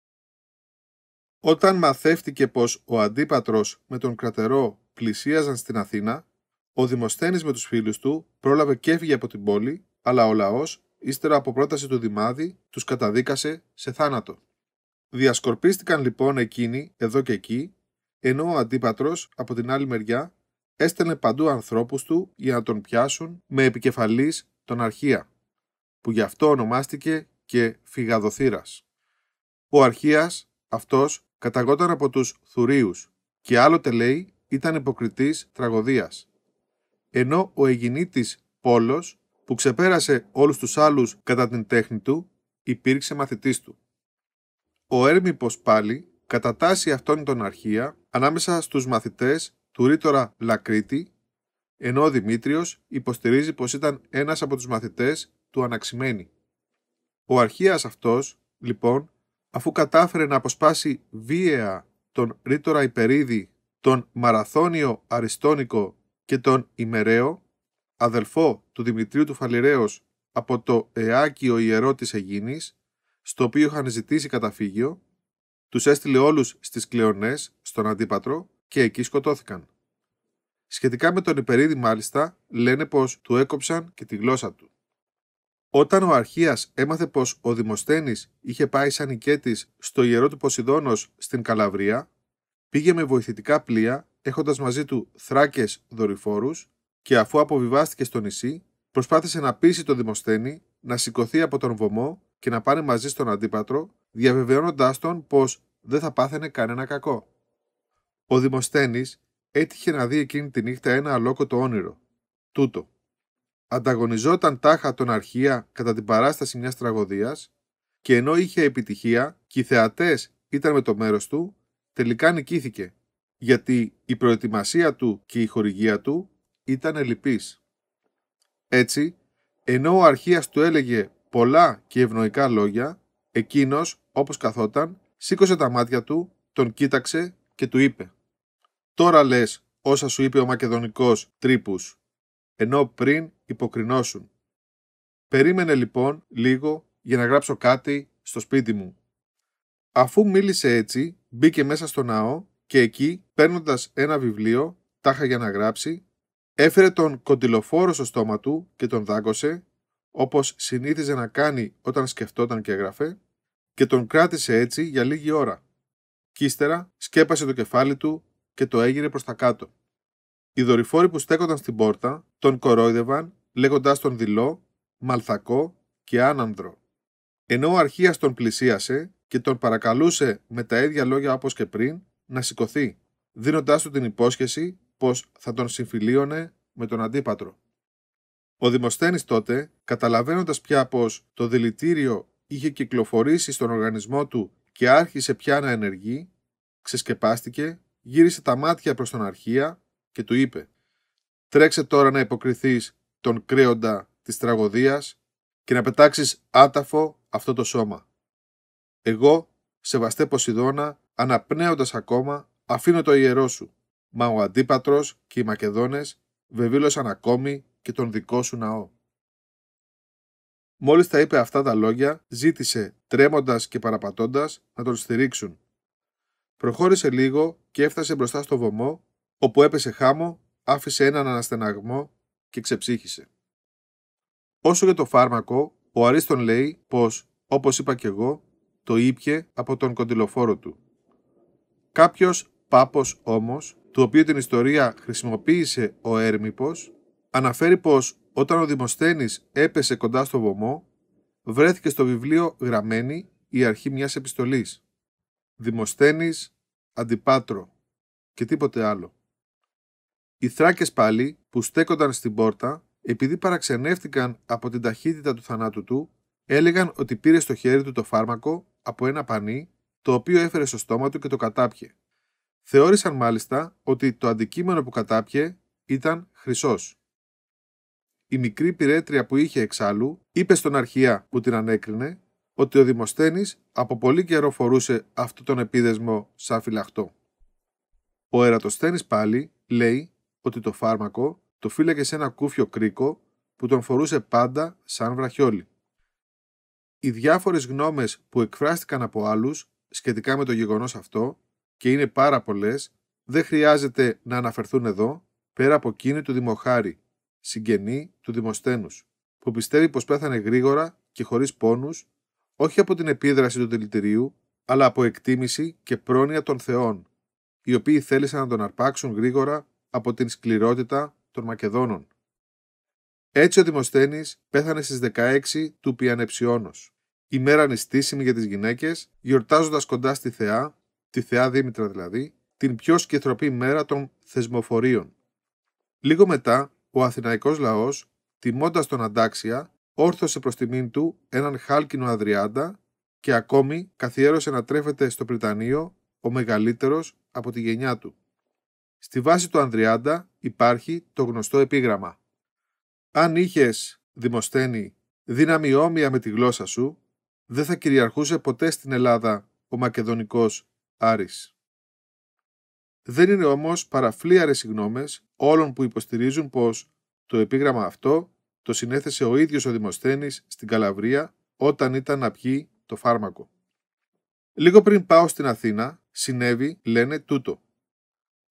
Όταν μαθεύτηκε πως ο αντίπατρος με τον κρατερό πλησίαζαν στην Αθήνα, ο Δημοσθένης με τους φίλους του πρόλαβε και έφυγε από την πόλη, αλλά ο λαός, ύστερα από πρόταση του Δημάδη, τους καταδίκασε σε θάνατο. Διασκορπίστηκαν λοιπόν εκείνοι εδώ και εκεί, ενώ ο αντίπατρος από την άλλη μεριά έστελνε παντού ανθρώπους του για να τον πιάσουν με επικεφαλής τον Αρχία, που γι' αυτό ονομάστηκε και Φυγαδοθύρας. Ο Αρχίας αυτός καταγόταν από τους θουρίους και άλλοτε λέει ήταν υποκριτής τραγωδίας. Ενώ ο εγινήτης Πόλος που ξεπέρασε όλους τους άλλους κατά την τέχνη του υπήρξε μαθητής του. Ο Έρμηπος πάλι κατατάσσει αυτόν τον αρχία ανάμεσα στους μαθητές του Ρήτορα Λακρίτη ενώ ο Δημήτριος υποστηρίζει πως ήταν ένας από τους μαθητές του Αναξιμένη. Ο αρχείας αυτός, λοιπόν, αφού κατάφερε να αποσπάσει βίαια τον Ρήτορα Υπερίδη, τον Μαραθώνιο Αριστόνικο και τον Ημεραίο, αδελφό του Δημητρίου του Φαλιρέως από το Εάκιο Ιερό της Αιγίνης, στο οποίο είχαν ζητήσει καταφύγιο, τους έστειλε όλους στις Κλεονές, στον Αντίπατρο και εκεί σκοτώθηκαν. Σχετικά με τον Υπερίδη μάλιστα λένε πως του έκοψαν και τη γλώσσα του. Όταν ο Αρχίας έμαθε πως ο Δημοσθένης είχε πάει σαν οικέτη στο ιερό του Ποσειδόνο στην Καλαβρία, πήγε με βοηθητικά πλοία έχοντας μαζί του Θράκες δορυφόρους, και αφού αποβιβάστηκε στο νησί, προσπάθησε να πείσει τον Δημοσθένη να σηκωθεί από τον βωμό και να πάνε μαζί στον αντίπατρο, διαβεβαιώνοντάς τον πως δεν θα πάθαινε κανένα κακό. Ο Δημοσθένης έτυχε να δει εκείνη τη νύχτα ένα αλόκοτο όνειρο. Τούτο ανταγωνιζόταν τάχα τον Αρχία κατά την παράσταση μιας τραγωδίας και ενώ είχε επιτυχία και οι θεατές ήταν με το μέρος του, τελικά νικήθηκε, γιατί η προετοιμασία του και η χορηγία του ήταν ελλειπής. Έτσι, ενώ ο Αρχίας του έλεγε πολλά και ευνοϊκά λόγια, εκείνος, όπως καθόταν, σήκωσε τα μάτια του, τον κοίταξε και του είπε «Τώρα λες όσα σου είπε ο Μακεδονικός Τρίπους, ενώ πριν υποκρινώσουν. Περίμενε λοιπόν λίγο για να γράψω κάτι στο σπίτι μου. Αφού μίλησε έτσι, μπήκε μέσα στο ναό και εκεί, παίρνοντας ένα βιβλίο, τάχα για να γράψει, έφερε τον κοντιλοφόρο στο στόμα του και τον δάγκωσε, όπως συνήθιζε να κάνει όταν σκεφτόταν και έγραφε, και τον κράτησε έτσι για λίγη ώρα. Κύστερα σκέπασε το κεφάλι του και το έγινε προς τα κάτω. Οι δορυφόροι που στέκονταν στην πόρτα τον κορόιδευαν λέγοντάς τον δειλό, μαλθακό και άνανδρο. Ενώ ο αρχίας τον πλησίασε και τον παρακαλούσε με τα ίδια λόγια όπως και πριν να σηκωθεί, δίνοντάς του την υπόσχεση πως θα τον συμφιλίωνε με τον αντίπατρο. Ο Δημοσθένης τότε, καταλαβαίνοντας πια πως το δηλητήριο είχε κυκλοφορήσει στον οργανισμό του και άρχισε πια να ενεργεί, ξεσκεπάστηκε, γύρισε τα μάτια προς τον αρχία και του είπε «Τρέξε τώρα να υποκριθείς τον κρέοντα της τραγωδίας και να πετάξεις άταφο αυτό το σώμα. Εγώ, σεβαστέ Ποσειδώνα, αναπνέοντας ακόμα, αφήνω το ιερό σου, μα ο Αντίπατρος και οι Μακεδόνες βεβήλωσαν ακόμη και τον δικό σου ναό». Μόλις τα είπε αυτά τα λόγια, ζήτησε, τρέμοντας και παραπατώντας, να τον στηρίξουν. Προχώρησε λίγο και έφτασε μπροστά στο βωμό όπου έπεσε χάμο, άφησε έναν αναστεναγμό και ξεψύχησε. Όσο για το φάρμακο, ο Αρίστον λέει πως, όπως είπα και εγώ, το ήπιε από τον κοντιλοφόρο του. Κάποιος πάπος όμως, του οποίου την ιστορία χρησιμοποίησε ο Έρμηπος, αναφέρει πως όταν ο Δημοσθένης έπεσε κοντά στο βωμό, βρέθηκε στο βιβλίο γραμμένη η αρχή μιας επιστολής. Δημοσθένης, Αντιπάτρο και τίποτε άλλο. Οι Θράκες πάλι, που στέκονταν στην πόρτα, επειδή παραξενεύτηκαν από την ταχύτητα του θανάτου του, έλεγαν ότι πήρε στο χέρι του το φάρμακο από ένα πανί, το οποίο έφερε στο στόμα του και το κατάπιε. Θεώρησαν μάλιστα ότι το αντικείμενο που κατάπιε ήταν χρυσός. Η μικρή πυρέτρια που είχε εξάλλου είπε στον αρχία που την ανέκρινε ότι ο Δημοσθένης από πολύ καιρό φορούσε αυτό τον επίδεσμο σαν φυλαχτό. Ο Ερατοσθένης πάλι λέει ότι το φάρμακο το φύλαγε σε ένα κούφιο κρίκο που τον φορούσε πάντα σαν βραχιόλι. Οι διάφορες γνώμες που εκφράστηκαν από άλλους σχετικά με το γεγονός αυτό, και είναι πάρα πολλές, δεν χρειάζεται να αναφερθούν εδώ, πέρα από εκείνη του Δημοχάρη, συγγενή του Δημοσθένους, που πιστεύει πως πέθανε γρήγορα και χωρίς πόνους, όχι από την επίδραση του δηλητηρίου, αλλά από εκτίμηση και πρόνοια των θεών, οι οποίοι θέλησαν να τον αρπάξουν γρήγορα από την σκληρότητα των Μακεδόνων. Έτσι ο Δημοσθένης πέθανε στις 16 του Η μέρα νηστίσιμη για τις γυναίκες, γιορτάζοντας κοντά στη Θεά, τη Θεά Δήμητρα δηλαδή, την πιο σκεθροπή μέρα των θεσμοφορίων. Λίγο μετά, ο αθηναϊκός λαός, τιμώντας τον Αντάξια, όρθωσε προς τιμήν του έναν χάλκινο Αδριάντα και ακόμη καθιέρωσε να τρέφεται στο Πριτανείο ο μεγαλύτερος από τη γενιά του. Στη βάση του Ανδριάντα υπάρχει το γνωστό επίγραμμα. Αν είχες, Δημοσθένη, δύναμη όμοια με τη γλώσσα σου, δεν θα κυριαρχούσε ποτέ στην Ελλάδα ο μακεδονικός Άρης. Δεν είναι όμως παραφλίαρες οι γνώμες όλων που υποστηρίζουν πως το επίγραμμα αυτό το συνέθεσε ο ίδιος ο Δημοσθένης στην Καλαβρία όταν ήταν να πιει το φάρμακο. Λίγο πριν πάω στην Αθήνα, συνέβη, λένε, τούτο.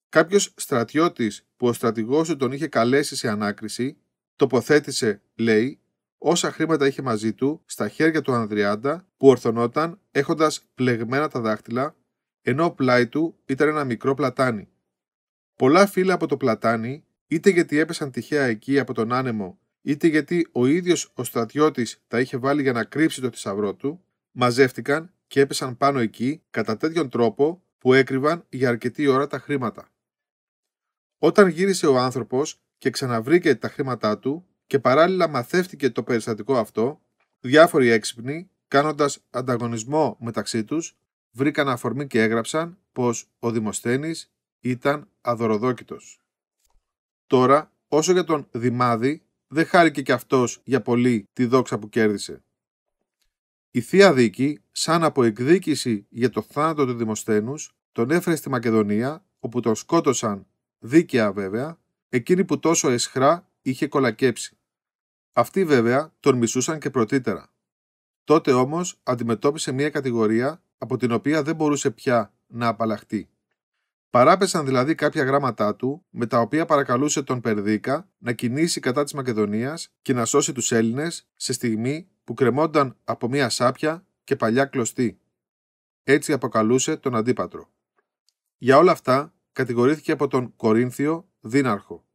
Κάποιος στρατιώτης που ο στρατηγός του τον είχε καλέσει σε ανάκριση, τοποθέτησε, λέει, όσα χρήματα είχε μαζί του στα χέρια του Ανδριάντα που ορθωνόταν έχοντας πλεγμένα τα δάχτυλα, ενώ ο πλάι του ήταν ένα μικρό πλατάνι. Πολλά φύλλα από το πλατάνι, είτε γιατί έπεσαν τυχαία εκεί από τον άνεμο, είτε γιατί ο ίδιος ο στρατιώτης τα είχε βάλει για να κρύψει το θησαυρό του, μαζεύτηκαν και έπεσαν πάνω εκεί κατά τέτοιον τρόπο που έκρυβαν για αρκετή ώρα τα χρήματα. Όταν γύρισε ο άνθρωπος και ξαναβρήκε τα χρήματά του και παράλληλα μαθεύτηκε το περιστατικό αυτό, διάφοροι έξυπνοι, κάνοντας ανταγωνισμό μεταξύ τους, βρήκαν αφορμή και έγραψαν πως ο Δημοσθένης ήταν αδωροδόκητος. Τώρα, όσο για τον Δημάδη, δεν χάρηκε και αυτός για πολύ τη δόξα που κέρδισε. Η Θεία Δίκη, σαν από εκδίκηση για το θάνατο του Δημοσθένους, τον έφερε στη Μακεδονία, όπου τον σκότωσαν δίκαια βέβαια, εκείνη που τόσο εσχρά είχε κολακέψει. Αυτοί βέβαια τον μισούσαν και πρωτύτερα. Τότε όμως αντιμετώπισε μια κατηγορία από την οποία δεν μπορούσε πια να απαλλαχτεί. Παράπεσαν δηλαδή κάποια γράμματά του, με τα οποία παρακαλούσε τον Περδίκα να κινήσει κατά της Μακεδονίας και να σώσει τους Έλληνες σε στιγμή που κρεμόνταν από μια σάπια και παλιά κλωστή. Έτσι αποκαλούσε τον αντίπατρο. Για όλα αυτά κατηγορήθηκε από τον Κορίνθιο δίναρχο.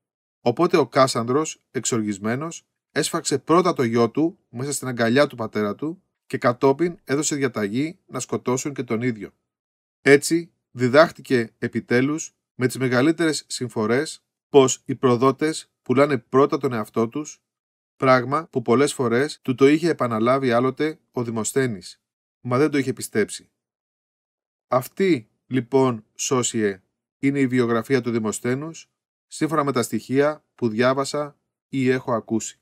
Οπότε ο Κάσανδρος, εξοργισμένος, έσφαξε πρώτα το γιο του μέσα στην αγκαλιά του πατέρα του και κατόπιν έδωσε διαταγή να σκοτώσουν και τον ίδιο. Έτσι διδάχτηκε επιτέλους με τις μεγαλύτερες συμφορές πως οι προδότες πουλάνε πρώτα τον εαυτό τους, πράγμα που πολλές φορές του το είχε επαναλάβει άλλοτε ο Δημοσθένης, μα δεν το είχε πιστέψει. Αυτή λοιπόν σώσιε είναι η βιογραφία του Δημοσθένους σύμφωνα με τα στοιχεία που διάβασα ή έχω ακούσει.